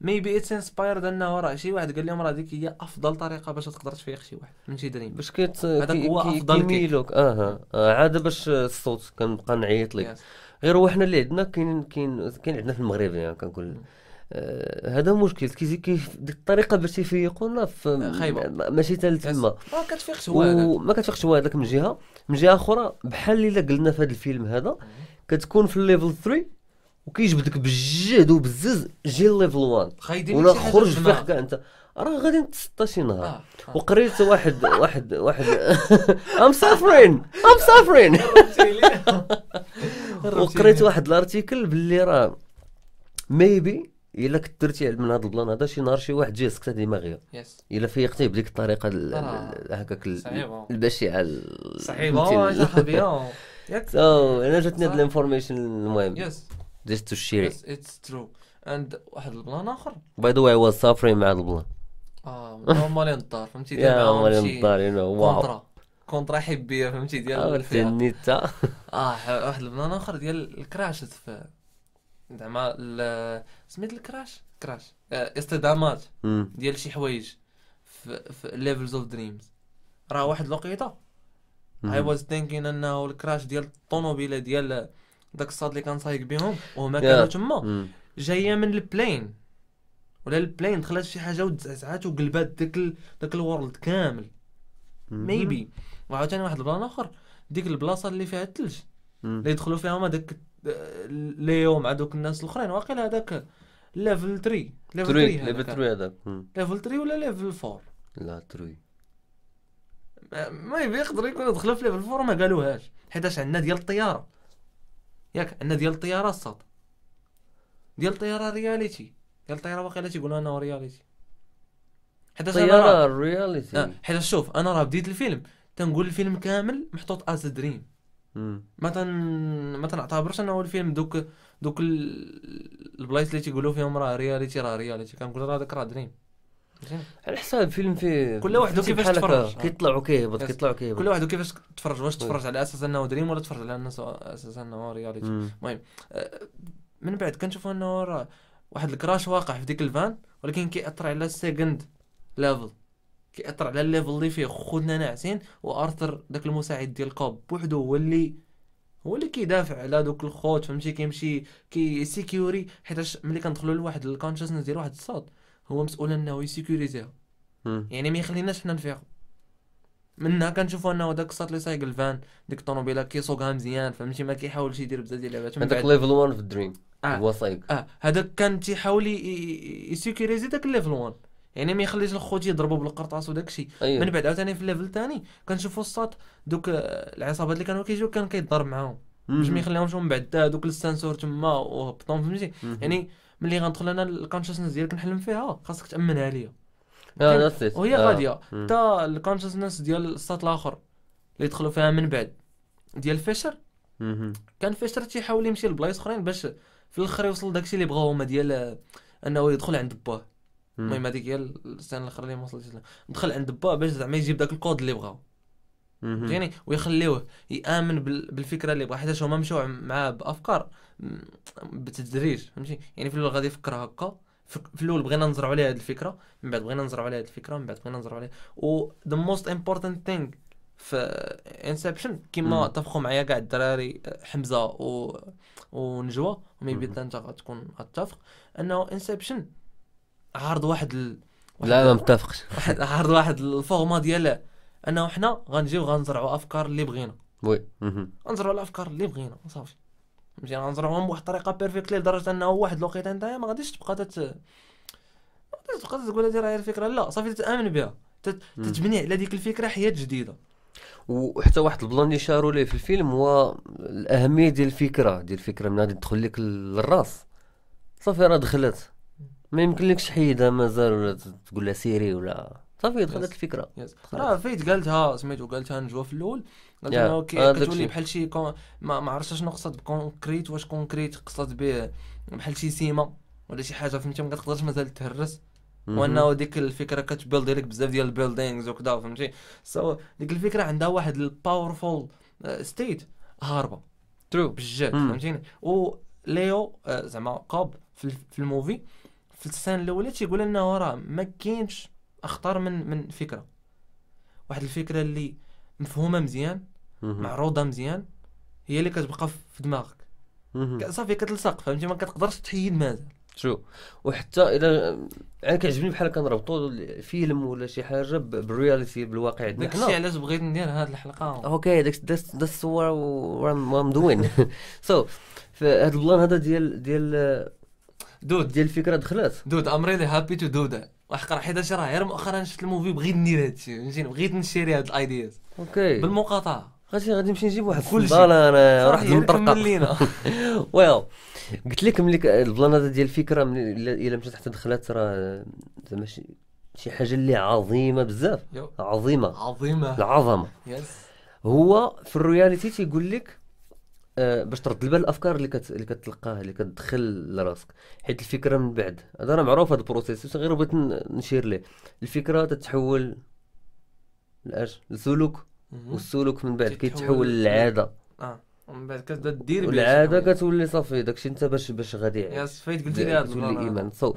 ميبي اتس انسبايرد انه راه شي واحد قال لهم راه هذيك هي افضل طريقه باش تقدر تفيق شي واحد من شي دريم باش كيت هذاك هو افضل كيميلوك اها عاد باش الصوت كنبقى نعيط لك yes. غير هو حنا اللي عندنا كاين كاين كاين عندنا في المغرب يعني كنقول آه، هذا مشكل كي كي ديك الطريقه باش تيفيقونا في آه، خايبه ماشي تال تما ما كتفيقش هو ما كتفيقش هو هذاك من جهه من جهه اخرى بحال اللي قلنا في هذا الفيلم هذا كتكون في الليفل 3 وكيجبدك بالجهد وبالزز جي ليفل 1 ولا خرج فيها كاع انت راه غادي نتسطى شي نهار آه، وقريت واحد واحد واحد ام سافرين ام سافرين وقريت واحد الارتيكل باللي راه ميبي الا كثرتي من هذا البلان هذا شي نهار شي واحد جي سكت دماغيه الا فيقتيه بديك الطريقه آه. هكاك البشعه صعيبه ياك انا جاتني هاد الانفورميشن المهم يس جست تو شير يس اتس ترو اند واحد البلان اخر باي ذا واي واز سافرين مع هذا البلان اه هما اللي نطار فهمتي دابا هما اللي نطار واو كونترا حبيه فهمتي ديال ديال آه، النيتا اه واحد البنان اخر ديال الكراش زعما سميت الكراش كراش اصطدامات آه، ديال شي حوايج في ليفلز اوف دريمز راه واحد الوقيته اي واز ثينكين انه الكراش ديال الطوموبيله ديال داك الصاد اللي كان صايق بهم وهما كانوا تما جايه من البلين ولا البلين دخلت شي حاجه وتزعزعات وقلبات داك داك الورلد كامل ميبي وعاوتاني واحد البلان اخر ديك البلاصه اللي فيها الثلج اللي يدخلوا فيها هما داك ليو مع دوك الناس الاخرين واقيلا هذاك ليفل 3 ليفل 3 ليفل 3 هذاك ليفل 3 ولا ليفل 4 لا 3 ما يقدر يكون دخلوا في ليفل 4 ما قالوهاش حيتاش عندنا ديال الطياره ياك عندنا ديال الطياره الصاد ديال الطياره رياليتي ديال الطياره واقيلا تيقولوا انه رياليتي حيتاش انا رياليتي آه، حيتاش شوف انا راه بديت الفيلم تنقول الفيلم كامل محطوط از دريم ما تن ما تنعتبرش انه الفيلم دوك دوك البلايص اللي تيقولوا فيهم راه رياليتي راه رياليتي كنقول راه هذاك راه دريم على حساب فيلم فيه كل واحد كيفاش تفرج كيطلع وكيهبط كيطلع وكيهبط كل واحد كيفاش تفرج واش تفرج على اساس انه دريم ولا تفرج على اساس انه رياليتي المهم أه، من بعد كنشوفوا انه راه واحد الكراش واقع في ديك الفان ولكن كيأثر على السكند ليفل كيأثر على الليفل اللي فيه خونا ناعسين وارثر داك المساعد ديال كوب بوحدو هو اللي هو اللي كيدافع على دوك الخوت فهمتي كيمشي كي سيكيوري حيتاش ملي كندخلوا لواحد الكونشسنس ديال واحد الصوت هو مسؤول انه يسيكيوريزيها يعني ما يخليناش حنا نفيقوا منها كنشوفوا انه داك الصوت اللي سايق الفان ديك الطوموبيله كيسوقها مزيان فهمتي ما كيحاولش يدير بزاف ديال اللعبات هذاك ليفل 1 في الدريم آه. هو سايق اه هذاك كان تيحاول يسيكيوريزي داك ليفل 1 يعني ما يخليش الخوت يضربوا بالقرطاس وداك الشيء أيوه. من بعد عاوتاني في الليفل الثاني كنشوفوا الساط دوك آه، العصابات اللي كانوا كيجيو كان كيضرب معاهم باش ما يخليهمش من بعد دوك السانسور تما وهبطهم فهمتي يعني ملي غندخل انا الكونشسنس ديالك نحلم فيها آه، خاصك تامنها ليا آه، وهي غاديه حتى الكونشسنس ديال الساط الاخر اللي دخلوا فيها من بعد ديال فيشر كان فيشر تيحاول يمشي لبلايص اخرين باش في الاخر يوصل داكشي اللي بغاو هما ديال انه يدخل عند باه المهم هذيك هي السنه الاخرى اللي ما وصلتش دخل عند با باش زعما يجيب داك الكود اللي بغاو فهمتيني ويخليوه يامن بالفكره اللي بغا حيت هما مشاو معاه بافكار بالتدريج فهمتي يعني في الاول غادي يفكر هكا في الاول بغينا نزرعوا عليه هذه الفكره من بعد بغينا نزرعوا عليه هذه الفكره من بعد بغينا نزرعوا عليه و ذا موست امبورتانت ثينغ في انسبشن كما اتفقوا معايا كاع الدراري حمزه و ونجوى وميبي انت غتكون اتفق انه انسبشن عارض واحد ال... واحد لا ما متفقش واحد عارض واحد الفورما ديال انه حنا غنجيو غنزرعوا افكار اللي بغينا وي غنزرعوا الافكار اللي بغينا صافي فهمتي غنزرعوهم بواحد الطريقه بيرفكت لدرجه انه واحد الوقيته انت ما غاديش تبقى تت تبقى تقول هذه راهي الفكره لا صافي تتامن بها تتبني على ديك الفكره حياه جديده وحتى واحد البلان اللي شاروا ليه في الفيلم هو الاهميه ديال الفكره ديال الفكره من غادي تدخل لك للراس صافي راه دخلت ما يمكنلكش تحيدها مازال ولا تقول لها سيري ولا صافي دخلت الفكره راه فايت قالتها سميتو قالتها نجوا في الاول قالت انا اوكي كتولي بحال شي كون... ما, ما عرفتش شنو قصد بكونكريت واش كونكريت قصد به بحال شي سيما ولا شي حاجه فهمتي ما تقدرش مازال تهرس وانه ديك الفكره كتبيلد لك بزاف ديال البيلدينغز وكذا فهمتي سو so, ديك الفكره عندها واحد الباورفول آه، ستيت هاربه ترو بجد فهمتيني وليو آه، زعما قاب في الموفي في السنه الاولى تيقول لنا راه ما كاينش اخطر من من فكره واحد الفكره اللي مفهومه مزيان معروضه مزيان هي اللي كتبقى في دماغك صافي كتلصق فهمتي ما كتقدرش تحيد مازال شو وحتى الى يعني انا كيعجبني بحال كنربطوا فيلم ولا شي حاجه بالرياليتي بالواقع ديالنا الشيء علاش بغيت ندير هذه الحلقه اوكي داك الصور وات ام دوين سو هذا البلان هذا ديال ديال دود ديال الفكره دخلت دود ام ريلي هابي تو دو ذات وحق راه حيتاش راه غير مؤخرا شفت الموفي بغيت ندير هادشي فهمتيني بغيت نشري هاد الايدياز اوكي بالمقاطعه غادي غادي نمشي نجيب واحد شيء انا رحت مطرقه ويل واو قلت لك ملي البلان هذا ديال الفكره الا مشات حتى دخلات راه زعما شي حاجه اللي عظيمه بزاف عظيمه عظيمه العظمه يس هو في الرياليتي تيقول لك آه، باش ترد البال الافكار اللي كت... اللي كتلقاها اللي كتدخل لراسك حيت الفكره من بعد هذا راه معروف هذا البروسيس غير بغيت نشير ليه الفكره تتحول لاش لسلوك والسلوك من بعد كيتحول للعاده اه ومن بعد كتبدا دير العاده كتولي صافي داكشي انت باش باش غادي يعني صفيت قلت لي هذا تولي ايمان آه.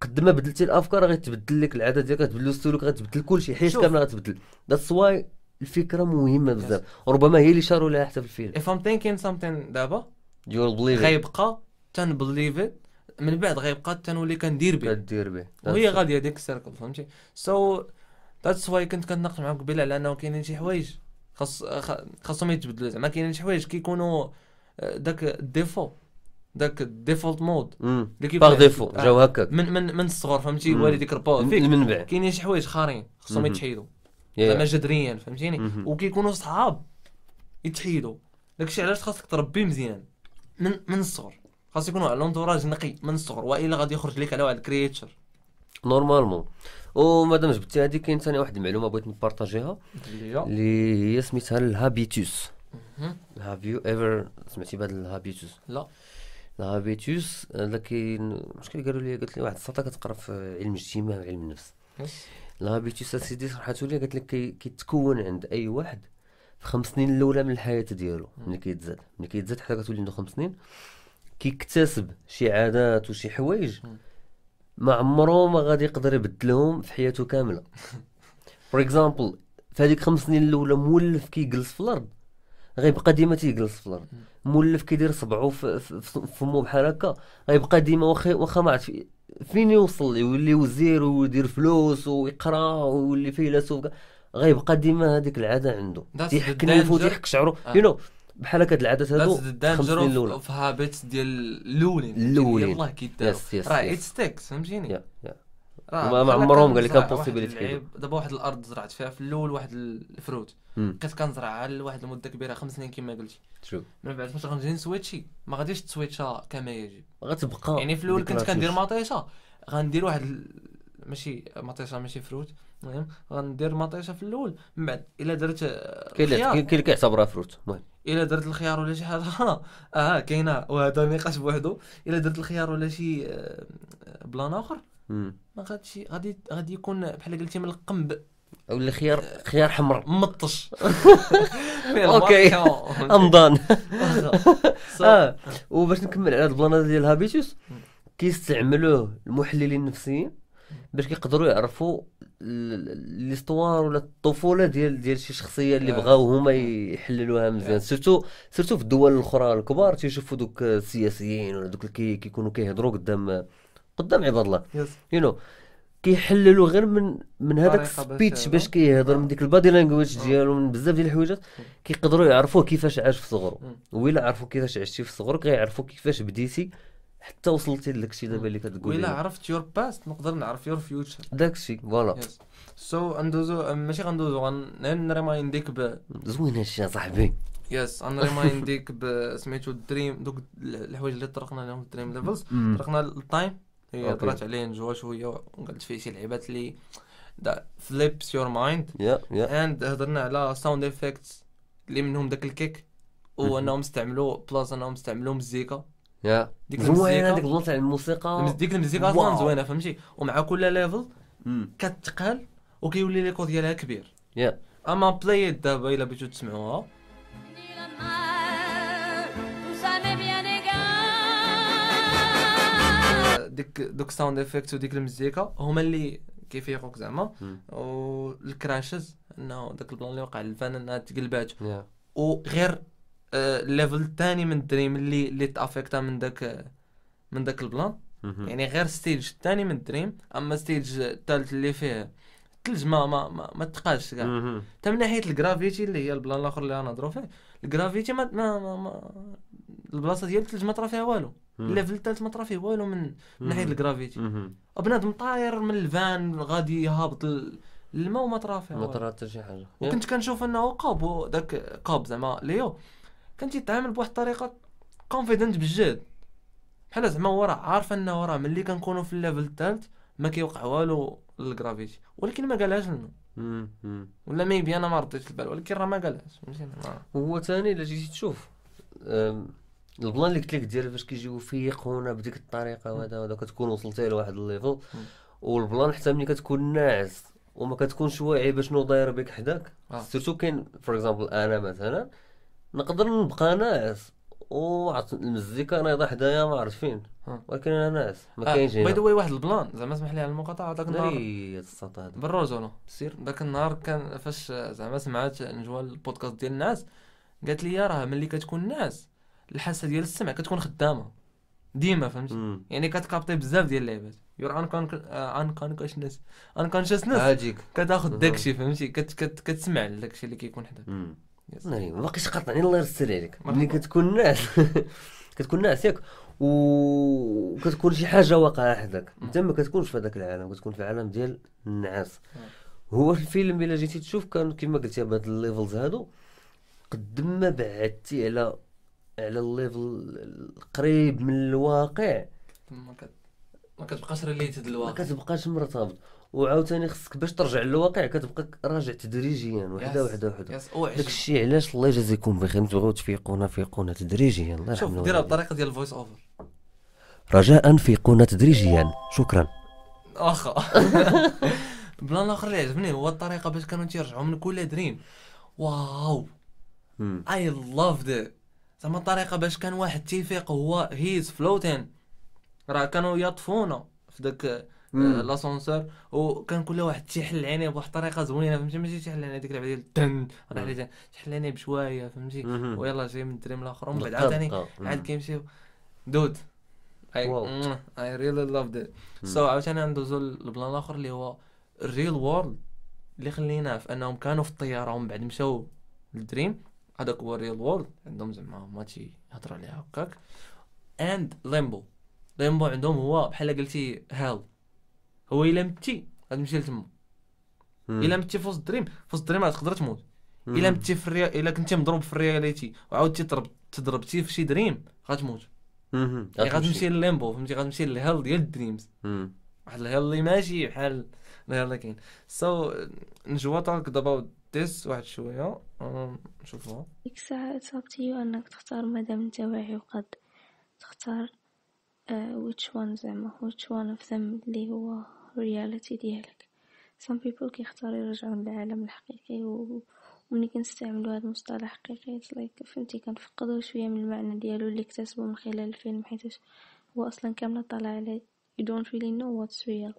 قد ما بدلتي الافكار غيتبدل لك العاده ديالك غتبدل السلوك غتبدل كل شيء حيت كامله غتبدل ذاتس واي الفكره مهمه بزاف yes. ربما هي اللي شاروا لها حتى في الفيلم if I'm thinking something دابا غيبقى believe it غيبقى ات من بعد غيبقى تنولي كندير به كدير به وهي غاديه ديك السيركل فهمتي سو ذاتس واي كنت كنتناقش معاك قبيله على انه كاينين شي حوايج خاص خاصهم يتبدلوا زعما كاينين شي حوايج كيكونوا آه، داك الديفو داك الديفولت مود اللي كيبقى باغ ديفو جاو هكاك من من من الصغر فهمتي والديك ربا فيك من بعد كاينين شي حوايج خارين خاصهم يتحيدوا زعما جذريا فهمتيني وكيكونوا صحاب يتحيدوا داكشي علاش خاصك تربي مزيان من من الصغر خاص يكونوا على لونتوراج نقي من الصغر والا غادي يخرج لك على واحد الكريتشر نورمالمون ومادام جبتي هذه كاين ثاني واحد المعلومه بغيت نبارطاجيها اللي هي سميتها الهابيتوس هاف يو ايفر سمعتي بهذا الهابيتوس لا الهابيتوس هذا كاين مشكل قالوا لي قالت لي واحد السلطه كتقرا في علم الاجتماع وعلم النفس الهابيتوس اسيدي شرحته لي قالت لك كيتكون عند اي واحد في خمس سنين الاولى من الحياه ديالو ملي كيتزاد ملي كيتزاد حتى كتولي عنده خمس سنين كيكتسب شي عادات وشي حوايج ما عمره ما غادي يقدر يبدلهم في حياته كامله فور اكزامبل في هذيك خمس سنين الاولى مولف كيجلس في الارض غيبقى ديما تيجلس في الارض مولف كيدير صبعو في فمو بحال هكا غيبقى ديما واخا واخا ما عرفت فين يوصل يولي وزير ويدير فلوس ويقرا ويولي فيلسوف غيبقى ديما هذيك العاده عنده تيحكني فوت يحك شعره يو نو بحال هاد العادات هادو خمس سنين الاولى في هابيتس ديال الاولين الاولين يلاه كي داروا راه اتس تيكس فهمتيني ما عمرهم قال لي كان بوسيبيليتي حلو دابا واحد الارض زرعت فيها في الاول واحد الفروت بقيت كنزرعها لواحد المده كبيره خمس سنين كما قلتي شوف من بعد فاش غنجي نسويتشي ما غاديش تسويتشا كما يجب غتبقى يعني في الاول كنت كندير مطيشه غندير واحد ماشي مطيشه ماشي فروت المهم غندير مطيشه في الاول من بعد الا درت آه، كاين اللي كيعتبرها فروت المهم الا درت الخيار ولا شي حاجه اه كاينه وهذا نقاش بوحدو الا درت الخيار ولا شي آه، بلان اخر ما غاديش غادي غادي يكون بحال قلتي من القنب ولا خيار خيار حمر مطش اوكي امضان اه وباش نكمل على هاد البلان ديال الهابيتوس كيستعملوه المحللين النفسيين باش كيقدروا يعرفوا ليستوار ولا الطفوله ديال ديال شي شخصيه اللي آه. بغاو هما يحللوها مزيان آه. سيرتو سيرتو في الدول الاخرى الكبار تيشوفوا دوك السياسيين ولا دوك اللي كيكونوا كيهضروا قدام قدام عباد الله يو نو كيحللوا غير من من هذاك السبيتش باش كيهضر من ديك البادي لانجويج ديالو من بزاف ديال الحوايجات كيقدروا يعرفوه كيفاش عاش في صغره ويلا عرفوا كيفاش عشتي في صغرك غيعرفوا كيفاش بديتي حتى وصلتي الشيء دابا اللي كتقول ويلا عرفت يور باست نقدر نعرف يور فيوتشر داك الشيء فوالا سو غندوزو ماشي غندوزو غنريمايندك ب زوين هادشي صاحبي يس غنريماينديك ب سميتو دريم دوك الحوايج اللي طرقنا لهم دريم ليفلز طرقنا التايم هي طلعت عليه نجوا شويه وقلت فيه شي لعبات اللي فليبس يور مايند اند هضرنا على ساوند افكتس اللي منهم داك الكيك وانهم استعملوا بلاص انهم استعملوا مزيكا يا ديك زوينه ديك النوت على الموسيقى ديك المزيكا اصلا زوينه فهمتي ومع كل ليفل كتقال وكيولي ليكو ديالها كبير يا اما بلاي دابا الا بغيتو تسمعوها ديك دوك ساوند افكت وديك المزيكا هما اللي كيفيقوك زعما والكراشز انه داك البلان اللي وقع للفان انها تقلبات وغير الليفل آه، الثاني من الدريم اللي اللي تافيكتا من داك من داك البلان يعني غير ستيج الثاني من الدريم اما ستيج الثالث اللي فيه الثلج ما ما ما, ما تقاش كاع حتى من ناحيه الجرافيتي اللي هي البلان الاخر اللي انا نهضرو فيه الجرافيتي ما ما ما, ما البلاصه ديال الثلج ما طرا فيها والو الليفل الثالث ما طرا فيه والو من ناحيه الجرافيتي بنادم طاير من الفان غادي يهبط الماء وما طرا فيها ما طرا حتى شي حاجه وكنت كنشوف انه قاب ذاك قاب زعما ليو كان تيتعامل بواحد الطريقه كونفيدنت بالجهد بحال زعما هو راه عارف انه راه ملي كنكونوا في الليفل الثالث ما كيوقع والو للجرافيتي ولكن ما قالهاش لنا ولا ميبي انا ما رديتش البال ولكن راه ما قالهاش فهمتيني هو ثاني الا جيتي تشوف البلان اللي قلت لك ديال فاش كيجيو فيقونا بديك الطريقه وهذا وهذا كتكون وصلتي لواحد الليفل والبلان حتى ملي كتكون ناعس وما كتكونش واعي بشنو داير بك حداك آه. سيرتو كاين فور اكزامبل انا مثلا نقدر نبقى ناعس وعرفت المزيكا نايضه حدايا ما عرفت فين آه. ولكن انا ناعس ما آه. كاينش باي ذا واي واحد البلان زعما اسمح لي على المقاطعه داك النهار بالرجوله سير داك النهار كان فاش زعما سمعت نجوى البودكاست ديال الناس قالت لي راه ملي كتكون ناعس الحاسه ديال السمع كتكون خدامه ديما فهمتي يعني كتكابطي بزاف ديال اللعبات يور ان ناس ان كونشسنس هاجيك كتاخذ داكشي فهمتي كت كت كتسمع داكشي اللي كيكون حداك ناري نعم، ما بقيتش قاطعني الله يستر عليك ملي كتكون ناعس كتكون ناعس ياك وكتكون شي حاجه واقعه حداك انت ما كتكونش في هذاك العالم كتكون في عالم ديال النعاس هو الفيلم الا جيتي تشوف كان كما قلتي بهاد الليفلز هادو قد ما بعدتي على على الليفل القريب من الواقع ما كتبقاش ريليتد للواقع ما كتبقاش مرتبط وعاوتاني خصك باش ترجع للواقع كتبقى راجع تدريجيا وحده وحده وحده داك الشيء علاش الله يجازيكم بخير تبغيو تفيقونا فيقونا تدريجيا الله يرحمنا شوف ديرها بطريقه ديال الفويس اوفر رجاء فيقونا تدريجيا شكرا واخا بلان اخر اللي عجبني هو الطريقه باش كانوا تيرجعوا من كل درين واو اي لاف ذات زعما الطريقه باش كان واحد تيفيق هو هيز فلوتين راه كانوا يطفونا في داك لاسونسور آه، وكان كل واحد تيحل عينيه بواحد الطريقه زوينه فهمتي ماشي تيحل عينيه ديك اللعبه ديال تن تيحل عينيه بشويه فهمتي ويلا جاي من الدريم الاخر ومن بعد عاوتاني عاد كيمشي دود اي اي ريلي لاف ذات سو عاوتاني ندوزو للبلان الاخر اللي هو الريل وورلد اللي خليناه في انهم كانوا في الطياره ومن بعد مشاو للدريم هذاك هو الريال وورد عندهم زعما هما تيهضروا عليها هكاك اند ليمبو ليمبو عندهم هو بحال قلتي هيل هو الا متي غتمشي لتما الا متي في وسط الدريم في وسط الدريم غتقدر تموت الا متي في الريا... الا كنتي مضروب في الرياليتي وعاودتي تضرب تضربتي في شي دريم غتموت يعني غتمشي لليمبو فهمتي غتمشي للهيل ديال الدريمز واحد الهيل اللي ماشي بحال الهيل اللي كاين سو so, نجوطك دابا تيست واحد شويه نشوفوها ديك الساعه اصابتي انك تختار مادام انت واعي وقد تختار ويتش وان زعما ويتش وان اوف ذم اللي هو رياليتي ديالك سام بيبل كيختاروا يرجعوا للعالم الحقيقي و وملي كنستعملوا هذا المصطلح حقيقي لايك فهمتي كنفقدوا شويه من المعنى ديالو اللي اكتسبوا من خلال الفيلم حيت هو اصلا كامله طالع على you don't really know what's real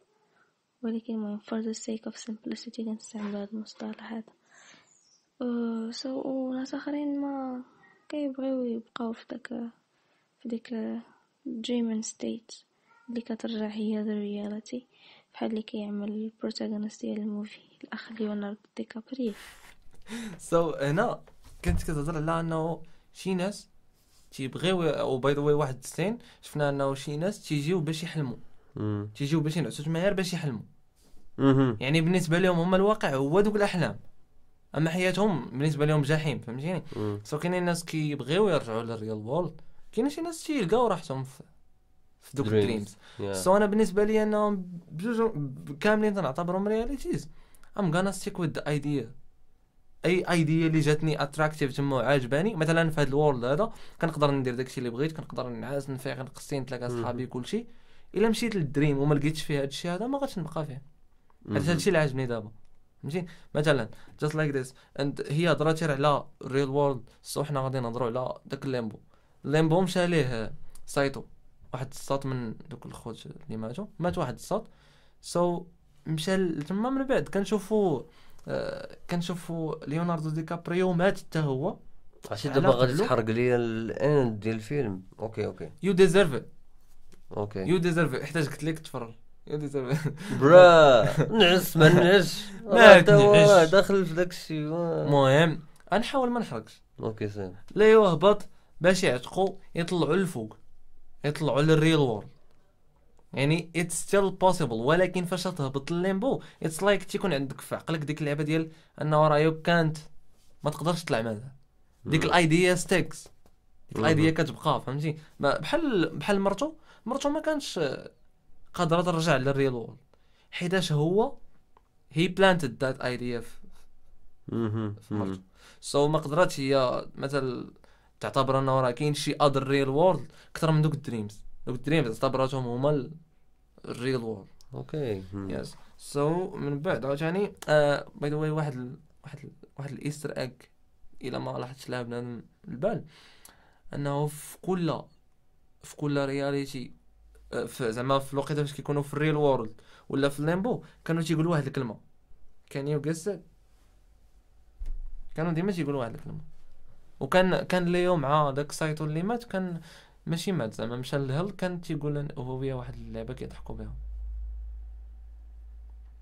ولكن المهم for the sake of simplicity كنستعملوا هذا المصطلح هذا أه، وناس اخرين ما كيبغيو يبقاو في داك في ديك دريمن ستيت اللي كترجع هي للرياليتي بحال اللي كيعمل البروتاغونست ديال الموفي الاخ ليونارد دي كابري سو هنا كنت كتهضر على انه شي ناس تيبغيو او باي ذا واي واحد السين شفنا انه شي ناس تيجيو باش يحلموا تيجيو باش ينعسوا غير باش يحلموا يعني بالنسبه لهم هما الواقع هو دوك الاحلام اما حياتهم بالنسبه لهم جحيم فهمتيني سو كاينين الناس كيبغيو يرجعوا للريال وورلد كاينين شي ناس تيلقاو راحتهم في في دوك الدريمز سو انا بالنسبه لي انهم بجوج كاملين تنعتبرهم رياليتيز ام غانا ستيك ويز ذا ايديا اي ايديا اللي جاتني اتراكتيف تما وعاجباني مثلا في هذا الورلد هذا كنقدر ندير داكشي اللي بغيت كنقدر نعاس نفيق نقصي نتلاقى صحابي كلشي الا مشيت للدريم وما لقيتش فيه الشيء هذا ما غاتش نبقى فيه الشيء اللي عاجبني دابا فهمتي مثلا جاست لايك ذيس اند هي هضرات على الريل وورلد سو حنا غادي نهضروا على داك الليمبو الليمبو مشى ليه سايتو واحد الساط من دوك الخوت اللي ماتوا مات واحد الساط سو مشى تما من بعد كنشوفوا كنشوفو آه، كنشوفوا ليوناردو دي كابريو مات حتى هو عرفتي دابا غادي تحرق ليا الاند ديال الفيلم اوكي اوكي يو ديزيرف اوكي يو ديزيرف احتاج قلت لك تفرج برا نعس ما نعس ما تنعس داخل في داك الشيء المهم غنحاول ما نحرقش اوكي سير لا يهبط باش يعتقوا يطلعوا للفوق يطلعوا للريل وورد يعني اتس ستيل بوسيبل ولكن فاش تهبط للليمبو اتس لايك تيكون عندك في عقلك ديك اللعبه ديال انه راه يو كانت ما تقدرش تطلع منها ديك الايديا ستيكس الايديا كتبقى فهمتي بحال بحال مرتو مرتو ما كانش قادره ترجع للريل وورد حيتاش هو هي بلانتد ذات ايديا في سو ما قدرتش هي مثلا تعتبر انه راه كاين شي اذر ريل وورلد اكثر من دوك الدريمز دوك الدريمز اعتبراتهم هما الريل وورلد اوكي يس سو من بعد عاوتاني باي ذا واي واحد ال واحد ال واحد الايستر اك الى ما لاحظتش لها بنادم البال انه في كل في كل رياليتي آه، زعما في الوقيته فاش كيكونوا في الريل وورلد ولا في الليمبو كانوا تيقولوا واحد الكلمه كان يو جسد كانوا ديما تيقولوا واحد الكلمه وكان كان ليو مع داك سايتو اللي مات كان ماشي مات زعما مشى للهل كان تيقول هوية واحد اللعبه كيضحكوا بها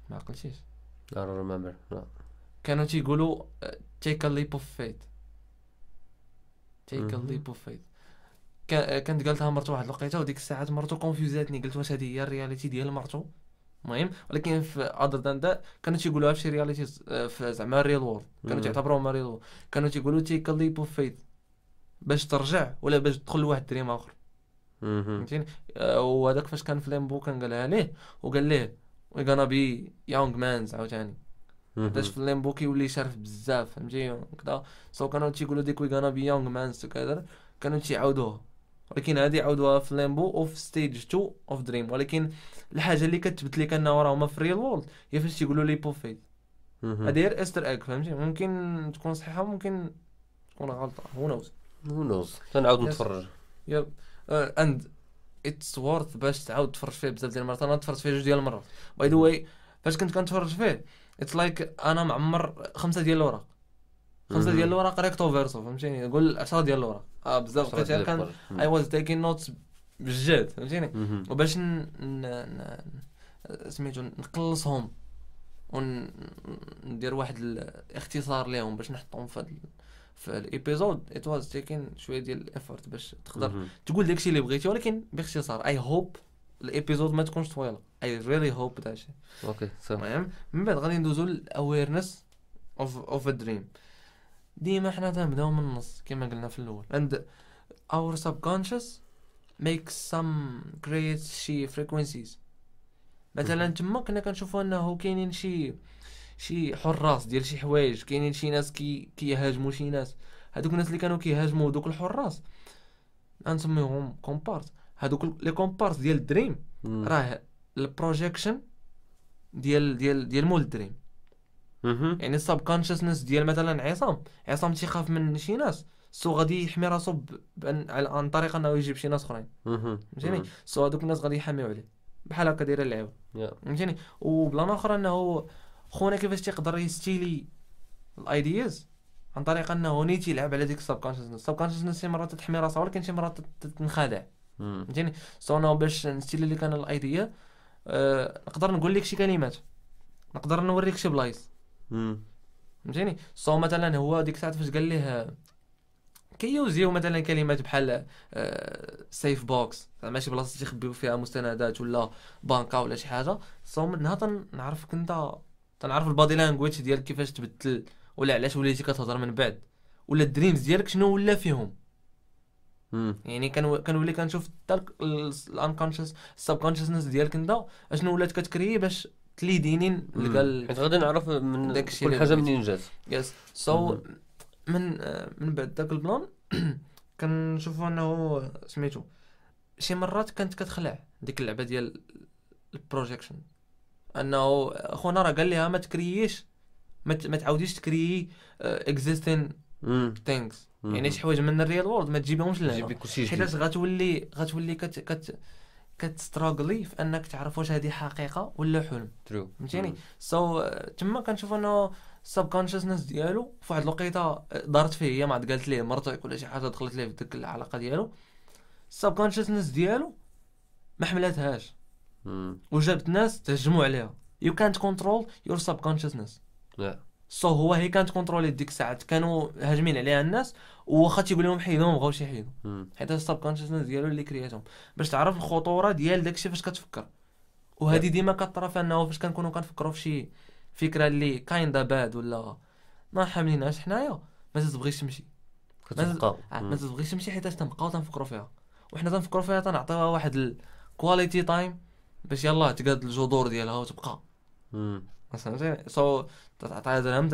ما عقلتيش لا ريمبر لا كانوا تيقولوا تيك ا ليب اوف فيت تيك ا ليب اوف فيت كانت قالتها مرتو واحد الوقيته وديك الساعات مرتو كونفيوزاتني قلت واش هذه هي الرياليتي ديال مرتو المهم ولكن في اذر ذان ذا كانوا تيقولوها في شي رياليتي في زعما ريل وورد كانوا تيعتبروهم ريل وورد كانوا تيقولوا تيك ليب اوف فيت باش ترجع ولا باش تدخل لواحد دريم اخر فهمتيني آه، وهذاك فاش كان في ليمبو كان قالها ليه وقال ليه وي غانا بي يونغ مانز عاوتاني باش في ليمبو كيولي شارف بزاف فهمتي كدا سو كانوا تيقولوا ديك وي غانا بي يونغ مانز كانوا تيعاودوه ولكن هذه عاودوها في ليمبو اوف ستيج 2 اوف دريم ولكن الحاجه اللي كتبت لك انه هما في ريل وورلد هي فاش تيقولوا لي بوفيت هذه غير استر اك فهمتي ممكن تكون صحيحه ممكن تكون غلطه هو نوز هو نوز تنعاود نتفرج يب اند اتس وورث باش تعاود تفرج فيه بزاف ديال المرات انا تفرجت فيه جوج ديال المرات باي ذا واي فاش كنت كنتفرج فيه اتس لايك like انا معمر خمسه ديال الوراق خمسه ديال الورا قريتو فيرسو فهمتيني قول 10 ديال الورا اه بزاف لقيت كان اي واز تيكين نوتس بجد فهمتيني وباش سميتو نقلصهم وندير واحد الاختصار ليهم باش نحطهم في في الابيزود ات واز تيكين شويه ديال الافورت باش تقدر تقول داكشي اللي بغيتي ولكن باختصار اي هوب الابيزود ما تكونش طويله اي ريلي هوب داكشي اوكي صح المهم من بعد غادي ندوزو للاويرنس اوف اوف دريم ديما حنا تنبداو من النص كما قلنا في الاول and our subconscious makes some creates شي frequencies مثلا تما كنا كنشوفوا انه كاينين شي شي حراس ديال شي حوايج كاينين شي ناس كي كيهاجموا شي ناس هذوك الناس اللي كانوا كيهاجموا دوك الحراس نسميهم كومبارس هذوك لي كومبارس ديال الدريم راه البروجيكشن ديال ديال ديال مول الدريم يعني السب كونشسنس ديال مثلا عصام عصام تيخاف من شي ناس سو غادي يحمي راسو بان عن طريق انه يجيب شي ناس اخرين فهمتيني سو هذوك الناس غادي يحميو عليه بحال هكا دايره اللعبه فهمتيني وبلا وبلان اخر انه خونا كيفاش تيقدر يستيلي الايدياز عن طريق انه نيت يلعب على ديك السب كونشسنس السب كونشسنس شي مرات تحمي راسها ولكن شي مرات تنخدع فهمتيني سو انا باش نستيلي لك انا الايديا آه، نقدر نقول لك شي كلمات نقدر نوريك شي بلايص فهمتيني سو مثلا هو ديك الساعه فاش قال ليه كيوزيو مثلا كلمات بحال سيف آه، بوكس ماشي بلاصه تيخبيو فيها مستندات ولا بنكه ولا شي حاجه سو منها تنعرفك انت تنعرف البادي لانجويج ديالك كيفاش تبدل ولا علاش وليتي كتهضر من بعد ولا الدريمز ديالك شنو ولا فيهم مم. يعني كان كنولي كنشوف الانكونشس السبكونشسنس ديالك انت اشنو ولات كتكري باش تلي دينين قال حيت غادي نعرف من كل حاجه منين جات يس سو من آه، من بعد داك البلان كنشوفوا انه سميتو شي مرات كانت كتخلع ديك اللعبه ديال البروجيكشن انه خونا راه قال لها ما تكرييش ما تعاوديش تكريي اكزيستين آه، ثينكس يعني شي حوايج من الريال وورد ما تجيبهمش لهنا حيتاش غتولي غتولي كت كت كتستروغلي في انك تعرف واش هذه حقيقه ولا حلم ترو فهمتيني سو mm. تما كنشوف انه السب ديالو في واحد الوقيته دارت فيه هي ما عاد قالت ليه مرتك ولا شي حاجه دخلت ليه في ديك العلاقه ديالو السب ديالو ما حملاتهاش mm. وجابت ناس تهجموا عليها يو كانت كونترول يور سب لا سو هو هي كانت كونترولي ديك الساعات كانوا هاجمين عليها الناس وخا تيقول لهم حيدهم ما بغاوش يحيدهم حيت السب كونشسنس ديالو اللي كرياتهم باش تعرف الخطوره ديال داكشي فاش كتفكر وهذه ديما كطرا في انه فاش كنكونوا كنفكروا في شي فكره اللي كايندا باد ولا ما حاملينهاش حنايا ما تبغيش تمشي ما آه، تبغيش تمشي حيت تنبقاو تنفكروا فيها وحنا تنفكروا فيها تنعطيوها واحد الكواليتي تايم باش يلاه تقاد الجذور ديالها وتبقى فهمتيني سو تعطيها درهم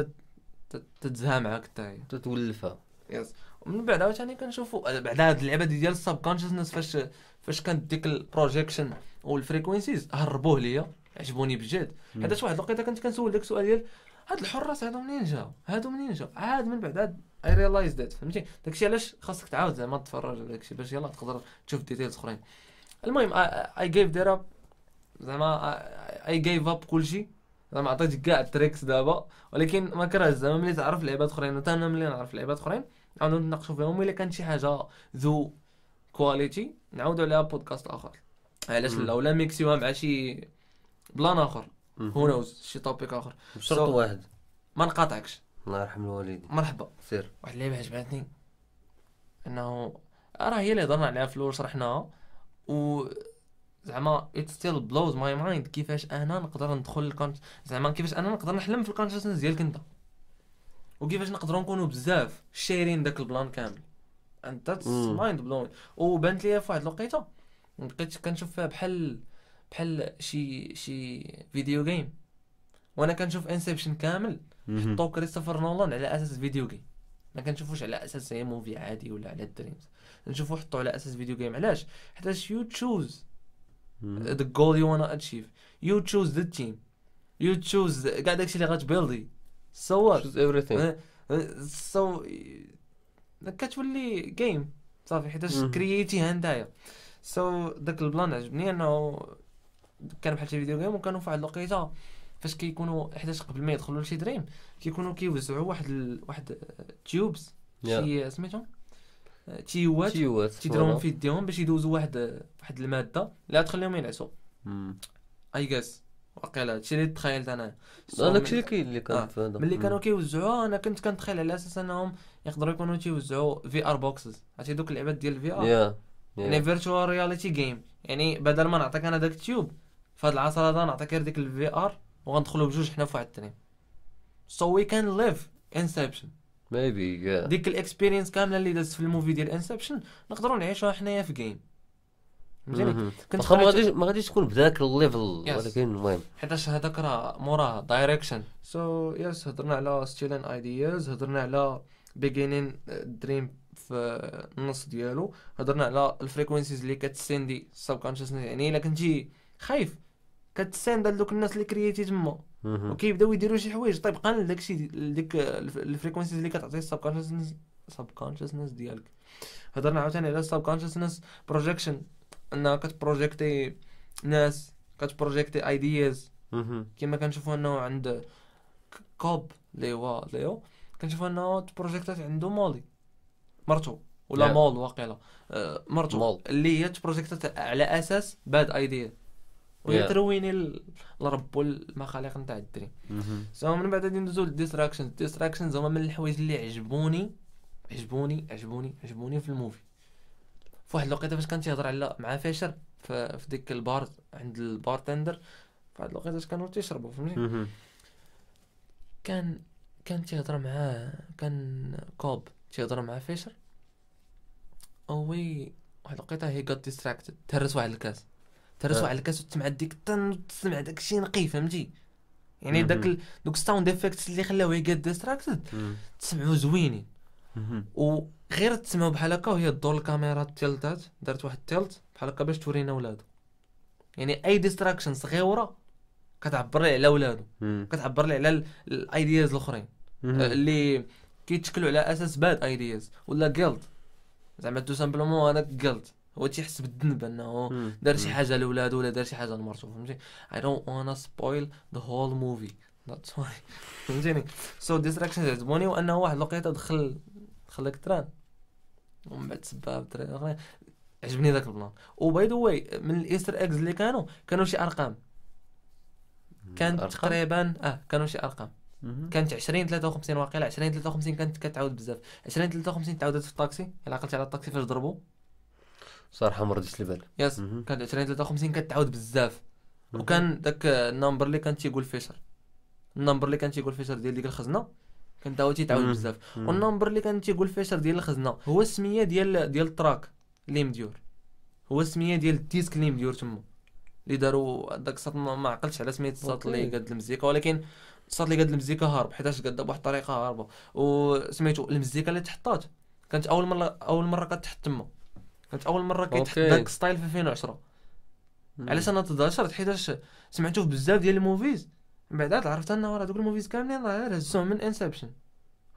تتزامع هكا انت هي تتولفها يس ومن بعد عاوتاني كنشوفوا آه، بعد هاد اللعبه ديال السب كونشسنس فاش فاش كانت ديك البروجيكشن والفريكونسيز هربوه ليا عجبوني بجد حيتاش واحد الوقيته كنت كنسول داك السؤال ديال هاد الحراس هادو منين جاو هادو منين جاو عاد من بعد عاد اي ريلايز ذات فهمتي داكشي علاش خاصك تعاود زعما تتفرج على داكشي باش يلاه تقدر تشوف ديتيلز اخرين المهم اي جيف ذير اب زعما اي جيف اب كلشي انا ما عطيتش كاع التريكس دابا ولكن ما كرهتش زعما ملي تعرف لعيبات اخرين حتى انا ملي نعرف لعيبات اخرين نعاودو نتناقشوا فيهم الا كان شي حاجه ذو كواليتي نعاودو عليها بودكاست اخر علاش لا ولا ميكسيوها مع شي بلان اخر هو نوز شي توبيك اخر بشرط so واحد ما نقاطعكش الله يرحم الوالدين مرحبا سير واحد اللعيبه عجبتني انه راه هي اللي هضرنا عليها في الاول شرحناها و زعما ات ستيل بلوز ماي مايند كيفاش انا نقدر ندخل الكونت زعما كيفاش انا نقدر نحلم في الكونشسنس ديالك انت وكيفاش نقدروا نكونوا بزاف شايرين داك البلان كامل انت مايند بلوين وبانت ليا في واحد الوقيته بقيت كنشوف فيها بحال بحال شي شي فيديو جيم وانا كنشوف انسبشن كامل حطوا كريستوفر نولان على اساس فيديو جيم ما كنشوفوش على اساس زي موفي عادي ولا على الدريمز نشوفو حطو على اساس فيديو جيم علاش حيتاش يو تشوز Hmm. goal you want to achieve you choose the team you choose كاع داكشي اللي غاتبيلدي so what choose everything eh, eh, so كتولي جيم صافي حيتاش كرييتي هندايا so, داك البلان عجبني انه كان بحال شي فيديو جيم وكانوا في واحد الوقيته فاش كيكونوا حيتاش قبل ما يدخلوا لشي دريم كيكونوا كيوزعوا واحد ال... واحد تيوبس شي سميتهم تيوات تيديرهم في يديهم باش يدوزوا واحد واحد الماده اللي غتخليهم ينعسوا اي جاس واقيلا هادشي اللي تخيلت انا داكشي اللي كاين اللي كان آه. في هذا ملي كانوا كيوزعوا انا كنت كنتخيل على اساس انهم يقدروا يكونوا تيوزعوا في ار بوكسز عرفتي دوك اللعبات ديال الفي ار يعني فيرتشوال رياليتي جيم يعني بدل ما نعطيك انا داك التيوب في هاد العصر هذا نعطيك غير ديك الفي ار وغندخلوا بجوج حنا في واحد التنين سو وي كان ليف انسبشن ميبي yeah. ديك الاكسبيرينس كامله اللي دازت في الموفي ديال انسبشن نقدروا نعيشوها حنايا في جيم فهمتني كنت ما غاديش ما غاديش تكون بذاك الليفل yes. ولكن المهم حيتاش هذاك راه موراه دايركشن سو يس هضرنا على ستيلن ايدياز هضرنا على بيجينين دريم في النص ديالو هضرنا على الفريكونسيز اللي كتسندي السب كونشسنس يعني الا كنتي خايف كتساند دوك الناس اللي كرييتي تما وكيبداو يديروا شي حوايج طيب، قال لداك الشيء ديك الفريكونسيز اللي كتعطي السب كونشسنس سب كونشسنس ديالك هضرنا عاوتاني على السب كونشسنس بروجيكشن انها كتبروجيكتي ناس كتبروجيكتي ايدياز كما كنشوفوا انه عند كوب اللي هو ليو كنشوفوا انه تبروجيكتات عنده مولي مرتو ولا مول واقيلا أه، مرتو اللي هي تبروجيكتات على اساس باد ايديا وهي ترويني لرب المخالق نتاع الدري سو من بعد غادي ندوزو للديستراكشن الديستراكشن هما من الحوايج اللي عجبوني عجبوني عجبوني عجبوني في الموفي في واحد الوقيته فاش كان تيهضر على مع فاشر في ديك البار عند البارتندر في واحد الوقيته فاش كانوا تيشربوا فهمتي كان كان تيهضر معاه كان كوب تيهضر مع فيشر وي oh, واحد الوقيته هي غات ديستراكتد تهرس واحد الكاس ترسو آه. على الكاس وتسمع ديك طن تسمع داك الشيء نقي فهمتي يعني داك دوك الساوند افكتس اللي خلاوه يقاد ديستراكتد تسمعو زوينين وغير تسمعو بحال هكا وهي دور الكاميرا التلتات دارت واحد التلت بحال هكا باش تورينا ولادو يعني اي ديستراكشن صغيره كتعبر لي على ولادو كتعبر لي على الايدياز الاخرين آه، اللي كيتشكلوا على اساس باد ايدياز ولا جلد زعما تو سامبلومون هذاك جلد هو تيحس بالذنب انه دار شي حاجه لولادو ولا دار شي حاجه لمرته فهمتي اي دونت وانا سبويل ذا هول موفي ذاتس واي فهمتيني سو ديستراكشنز عجبوني وانه واحد الوقيته دخل دخل لك تران ومن بعد سبها عجبني ذاك البلان وباي ذا واي من الايستر اكز اللي كانوا كانوا شي ارقام كانت تقريبا اه كانوا شي ارقام كانت 20 53 واقيلا 20 53 كانت كتعاود بزاف 20 53 تعاودت في الطاكسي الا عقلتي على الطاكسي فاش ضربوا صراحه ما رديتش البال يس كانت 20 53 كتعاود بزاف وكان داك النمبر اللي كان تيقول فيشر النمبر اللي كان تيقول فيشر ديال ديك الخزنه كان داو تيتعاود بزاف والنمبر اللي كان تيقول فيشر ديال الخزنه هو السميه ديال ديال التراك اللي مديور هو السميه ديال الديسك اللي مديور تما اللي داروا داك الصوت ما عقلتش على سميه الصوت اللي قاد المزيكا ولكن الصوت اللي قاد المزيكا هارب حيتاش قاد بواحد الطريقه هاربه وسميتو المزيكا اللي تحطات كانت اول مره اول مره كتحط تما كانت اول مره كيتحط داك ستايل في 2010 علاش انا تضاشرت حيتاش سمعتو في بزاف ديال الموفيز من بعد عرفت انه راه دوك الموفيز كاملين راه غير هزوهم من انسبشن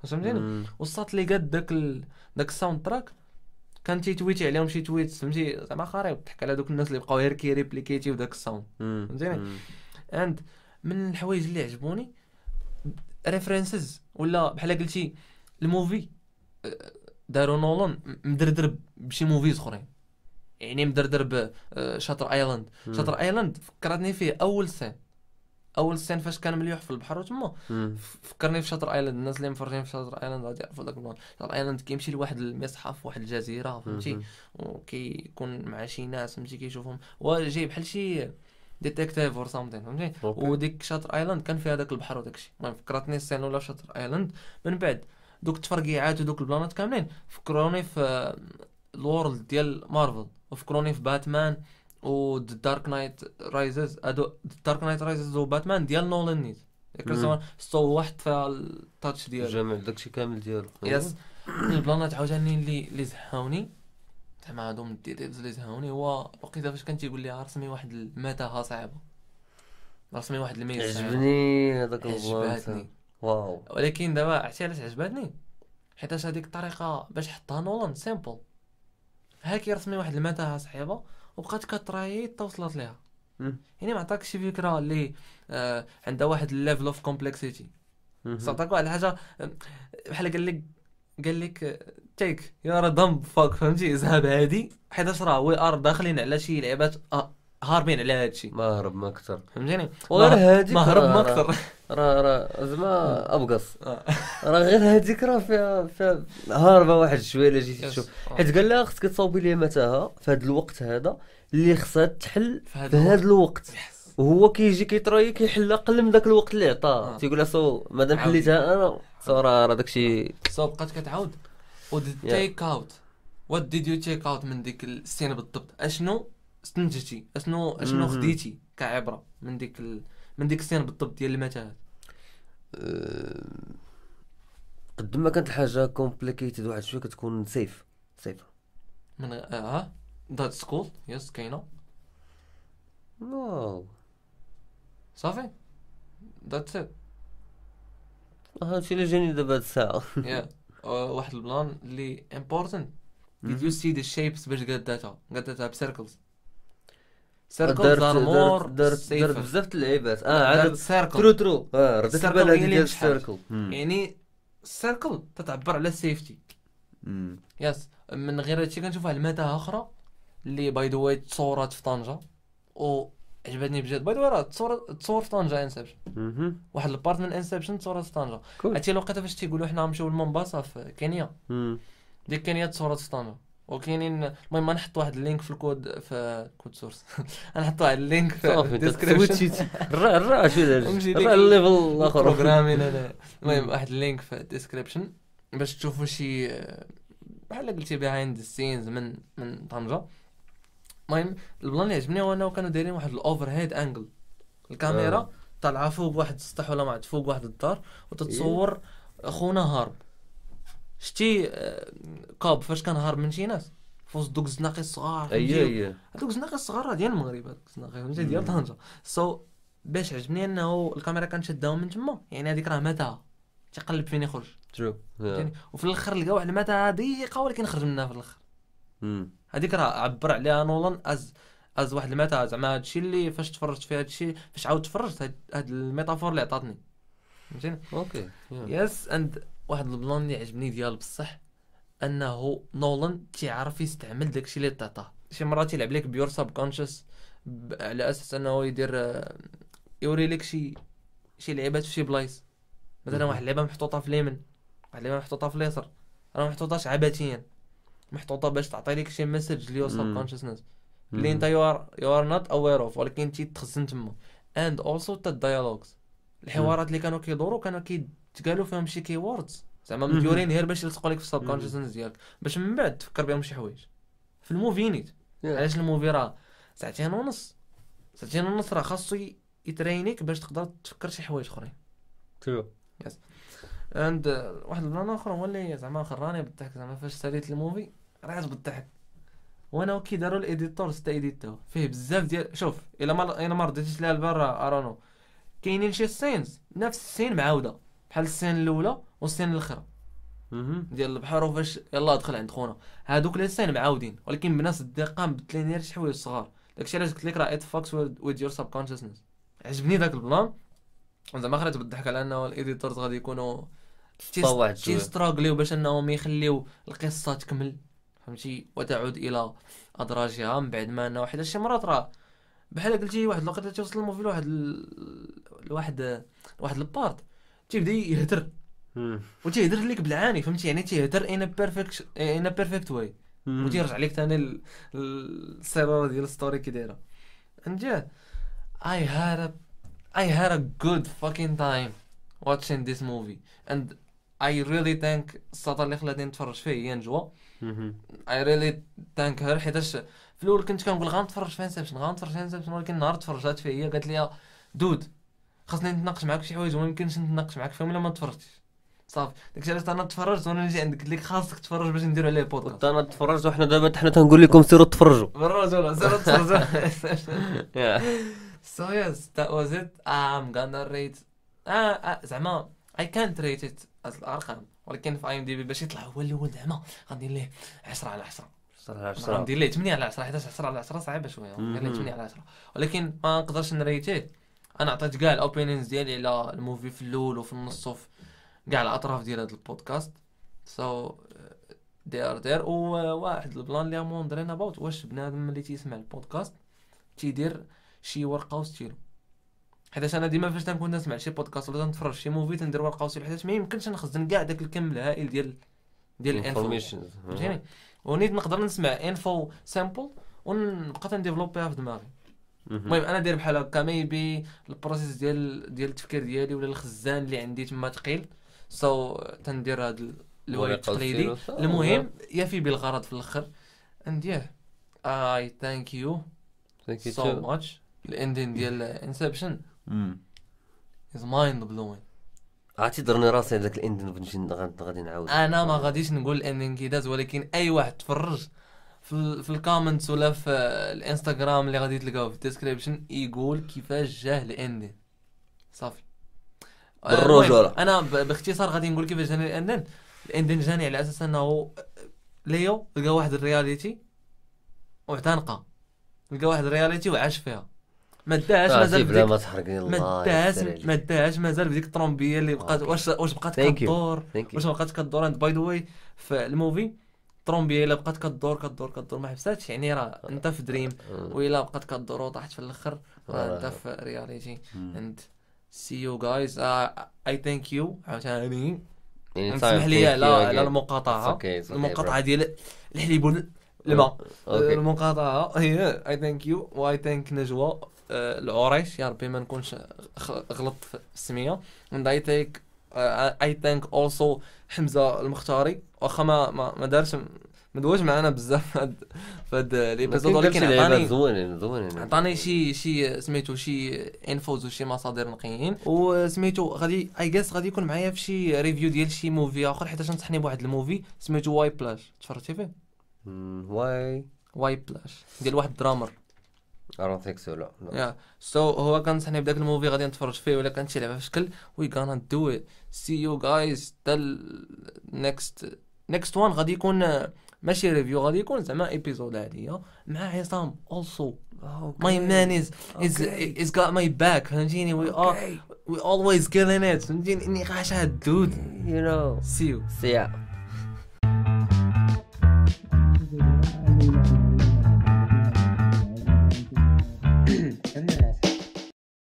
فهمتيني وصات لي قاد داك ال... داك الساوند تراك كان تيتويتي عليهم شي تويت فهمتي زعما خريب ضحك على دوك الناس اللي بقاو غير ريبليكيتي وداك الساوند فهمتيني اند من الحوايج اللي عجبوني ريفرنسز ولا بحال قلتي الموفي أه، داروا نولان مدردر بشي موفيز اخرين يعني مدردر بشاطر آه، ايلاند شاطر ايلاند فكرتني فيه اول سين اول سين فاش كان مليوح في البحر وتما فكرني في شاطر ايلاند الناس اللي مفرجين في شاطر ايلاند غادي يعرفوا داك البلان شاطر ايلاند كيمشي لواحد المصحف واحد الجزيره فهمتي وكيكون مع شي ناس فهمتي كيشوفهم وجاي بحال شي ديتيكتيف اور سامثين فهمتي وديك شاطر ايلاند كان فيها داك البحر وداك الشيء المهم فكرتني السين ولا شاطر ايلاند من بعد دوك التفرقيعات ودوك البلانات كاملين فكروني في آه، الورلد ديال مارفل وفكروني في باتمان و دارك نايت رايزز هادو دارك نايت رايزز وباتمان ديال نولان نيت كريستوفر سطو واحد فيها التاتش ديالو جامع داكشي كامل ديالو يس البلانات عاوتاني اللي اللي زهاوني زعما هادو من الديتيلز اللي زهاوني هو وقيته فاش كان تيقول لي رسمي واحد المتاهه صعيبه رسمي واحد الميز عجبني هذاك البلان واو ولكن دابا عرفتي علاش عجبتني حيت هذيك الطريقه باش حطها نولان سيمبل ها رسمي واحد المتاهه صعيبه وبقات كتراي حتى وصلت ليها يعني ما عطاكش شي فكره اللي آه عندها واحد الليفل اوف كومبلكسيتي عطاك واحد الحاجه آه، بحال قال لك قال لك آه، تيك يا راه دم فاك فهمتي اذهب هادي حيتاش راه وي ار داخلين على شي لعبات آه، هاربين على هذا الشيء ما هرب ما اكثر فهمتني وغير هذيك ما هرب ما اكثر راه راه زعما ابقص آه. راه غير هذيك راه فيها فيها هاربه واحد شويه الا جيتي تشوف آه. حيت قال لها خصك تصاوبي لي متاهه في هذا الوقت هذا اللي خصها تحل في هذا الوقت وهو كيجي كيطري كيحل اقل من ذاك الوقت اللي عطاه آه. تيقول لها سو مادام حليتها انا سو راه راه الشيء سو بقات كتعاود وديد تيك اوت وات ديد يو تيك اوت من ديك السين بالضبط اشنو استنتجتي اشنو اشنو خديتي كعبره من ديك ال... من ديك السين بالضبط ديال المتاهات قد ما كانت الحاجه كومبليكيتد واحد شويه كتكون سيف سيف من اه ذات سكول يس كاينه واو صافي ذات سيت هادشي اللي جاني دابا هاد الساعه يا أه، واحد البلان اللي امبورتنت did you see the shapes باش قاداتها قاداتها بسيركلز سيركل زارمور درت درت بزاف اللعيبات اه عاد سيركل ترو ترو اه رديت بالها ديال السيركل يعني السيركل تتعبر على السيفتي يس من غير هادشي كنشوف واحد المتاهه اخرى اللي باي ذا واي تصورات في طنجه و عجبتني بجد باي ذا واي راه تصور تصور في طنجه انسبشن واحد البارت من انسبشن تصورات في طنجه هادشي الوقيته فاش تيقولوا حنا غنمشيو لمومباسا في كينيا ديك كينيا تصورات في طنجه وكاينين المهم نحط واحد اللينك في الكود في كود سورس نحط واحد اللينك في الديسكريبشن الرا الليفل الاخر بروغرامين انا المهم واحد اللينك في الديسكريبشن باش تشوفوا شي بحال قلتي بيهايند السينز من من طنجه المهم البلان اللي عجبني هو انه كانوا دايرين واحد الاوفر هيد انجل الكاميرا آه. طالعه فوق واحد السطح ولا ما فوق واحد الدار وتتصور إيه. خونا هارب شتي كوب آه، فاش كنهار من شي ناس فوز دوك الزناقي الصغار اي اي أيوة، هذوك أيوة. الزناقي الصغار راه ديال المغرب هذوك الزناقي فهمتي ديال طنجه سو باش عجبني انه الكاميرا كانت شاده من تما يعني هذيك راه ماتها تيقلب فين يخرج ترو وفي الاخر لقى واحد المتاهه ضيقه ولكن خرج منها في الاخر هذيك راه عبر عليها نولان از از واحد المتاهه زعما هادشي اللي فاش تفرجت في هادشي فاش عاود تفرجت هاد, الميتافور اللي عطاتني فهمتيني اوكي يس اند واحد البلان اللي عجبني ديال بصح انه نولان تيعرف يستعمل داكشي اللي تعطاه شي مرات يلعب لك بيور ساب كونشس على اساس انه يدير آه، يوري لك شي شي لعيبات في شي بلايص مثلا واحد اللعبه محطوطه في ليمن واحد اللعبه محطوطه في اليسر راه محطوطاش عبثيا محطوطه باش تعطي لك شي مسج ليور ساب كونشسنس اللي انت يو ار يو ار نوت اوير اوف ولكن تيتخزن تما اند اولسو تا الديالوجز الحوارات اللي كانوا كيدوروا كانوا كي تقالوا فيهم شي كيوردز زعما مديورين غير باش يلصقوا لك في السب كونشسنس ديالك باش من بعد تفكر بهم شي حوايج في الموفي نيت علاش الموفي راه ساعتين ونص ساعتين ونص راه خاصو يترينيك باش تقدر تفكر شي حوايج اخرين ترو يس عند واحد البلان اخر هو اللي زعما خراني بالضحك زعما فاش ساليت الموفي رعت بالضحك وانا كي داروا الايديتور ستا ايديتو فيه بزاف ديال شوف الا ما الا ما رديتش لها البال راه ارونو كاينين شي سينز نفس السين معاوده بحال السين الاولى والسين الاخرى ديال البحر وفاش يلا دخل عند خونا هادوك لي سين معاودين ولكن بنفس الدقه مبدلين غير شي حوايج صغار داكشي علاش قلت لك راه ات فاكس ويز يور سب كونشسنس عجبني داك البلان زعما خرجت بالضحك على انه الايديتورز غادي يكونوا تيستراغليو باش انهم يخليو القصه تكمل فهمتي وتعود الى ادراجها من بعد ما انه حيت شي مرات راه بحال قلتي واحد الوقت توصل الموفي لواحد لواحد لواحد البارت تيبدا يهدر و تيهدر لك بالعاني فهمتي يعني تيهدر ان بيرفكت ان بيرفكت واي و تيرجع لك ثاني السيرور ديال الستوري كي دايره انت I had a I had a good fucking time watching this movie and I really thank السطر اللي خلاتني نتفرج فيه هي نجوى I really thank her حيتاش في الاول كنت كنقول غنتفرج في انسبشن غنتفرج في انسبشن ولكن نهار تفرجات فيه هي قالت لي دود خاصني نتناقش معاك في شي حوايج وما يمكنش نتناقش معاك فيهم الا ما تفرجتش صافي داكشي علاش انا تفرجت وانا نجي عندك قلت لك خاصك تفرج باش نديروا عليه بودكاست انا تفرجت وحنا دابا حنا تنقول لكم سيروا تفرجوا تفرجوا سيروا تفرجوا سو يس ذات واز ات ام غانا ريت آه زعما اي كانت ريت ات از الأرقام ولكن في اي ام دي بي باش يطلع هو الأول زعما غندير ليه 10 على 10 10 على 10 غندير ليه 8 على 10 11 10 على 10 صعيبه شويه غندير ليه 8 على 10 ولكن ما نقدرش نريتيه انا عطيت كاع الاوبينينز ديالي على الموفي في الاول وفي النص وفي كاع الاطراف ديال هذا البودكاست سو دي ار دير وواحد البلان اللي موندرين اباوت واش بنادم اللي تيسمع البودكاست تيدير شي ورقه وستيلو حيتاش انا ديما فاش تنكون نسمع شي بودكاست ولا تنتفرج شي موفي تندير ورقه وستيلو حيتاش ما يمكنش نخزن كاع داك الكم الهائل ديال ديال الانفو فهمتيني ونيت نقدر نسمع انفو سامبل ونبقى تنديفلوبيها في دماغي المهم انا داير بحال هكا ميبي البروسيس ديال ديال التفكير ديالي ولا الخزان اللي عندي تما ثقيل سو so, تندير هذا الوعي التقليدي المهم يفي بالغرض في الاخر اند ياه اي ثانك يو ثانك يو سو ماتش الاندين ديال انسبشن از مايند بلوين عرفتي ضرني راسي هذاك الاندين غادي نعاود انا ما غاديش نقول الاندين كي داز ولكن اي واحد تفرج في, الكومنتس ولا في الانستغرام اللي غادي تلقاو في الديسكريبشن يقول كيفاش جاه الاندين صافي آه، بالرجوله انا باختصار غادي نقول كيفاش جاني الاندن الاندن جاني على اساس انه ليو لقى واحد الرياليتي واعتنقها لقى واحد الرياليتي وعاش فيها ما داهاش آه، مازال بديك ما تحرقني الله ما داهاش ما داهاش مازال بديك الطرومبيه اللي بقات واش واش بقات كدور واش بقات كدور باي ذا واي في الموفي الطرومبيه الا بقات كدور كدور كدور ما حبستش يعني راه انت في دريم والا بقات كدور وطاحت في الاخر راه انت في رياليتي اند سي يو جايز اي ثانك يو عاوتاني إيه، تسمح لي على على المقاطعه المقاطعه ديال الحليب الماء المقاطعه هي اي ثانك يو واي ثانك نجوى آه، العريش يا ربي ما نكونش غلطت في السميه اند اي ثانك اي ثينك اولسو حمزه المختاري واخا ما ما دارش ما دواش معنا بزاف هاد فهاد ليبيزود ولكن عطاني زوينين زوينين يعني. عطاني شي شي سميتو شي انفوز وشي مصادر نقيين وسميتو غادي اي جاس غادي يكون معايا في شي ريفيو ديال شي موفي اخر حيت نصحني بواحد الموفي سميتو واي بلاش تفرجتي فيه واي واي بلاش ديال واحد درامر ثينك سو يا سو هو كان صحني بداك الموفي غادي نتفرج فيه ولا شي لعبه في شكل وي غانا دو ات see you guys till next next one غادي يكون ماشي ريفيو غادي يكون زعما ايبيزود عاديه مع عصام also my man is is okay. is got my back فهمتيني we okay. are we always killing it فهمتيني اني غاش هاد دود you know see you see ya you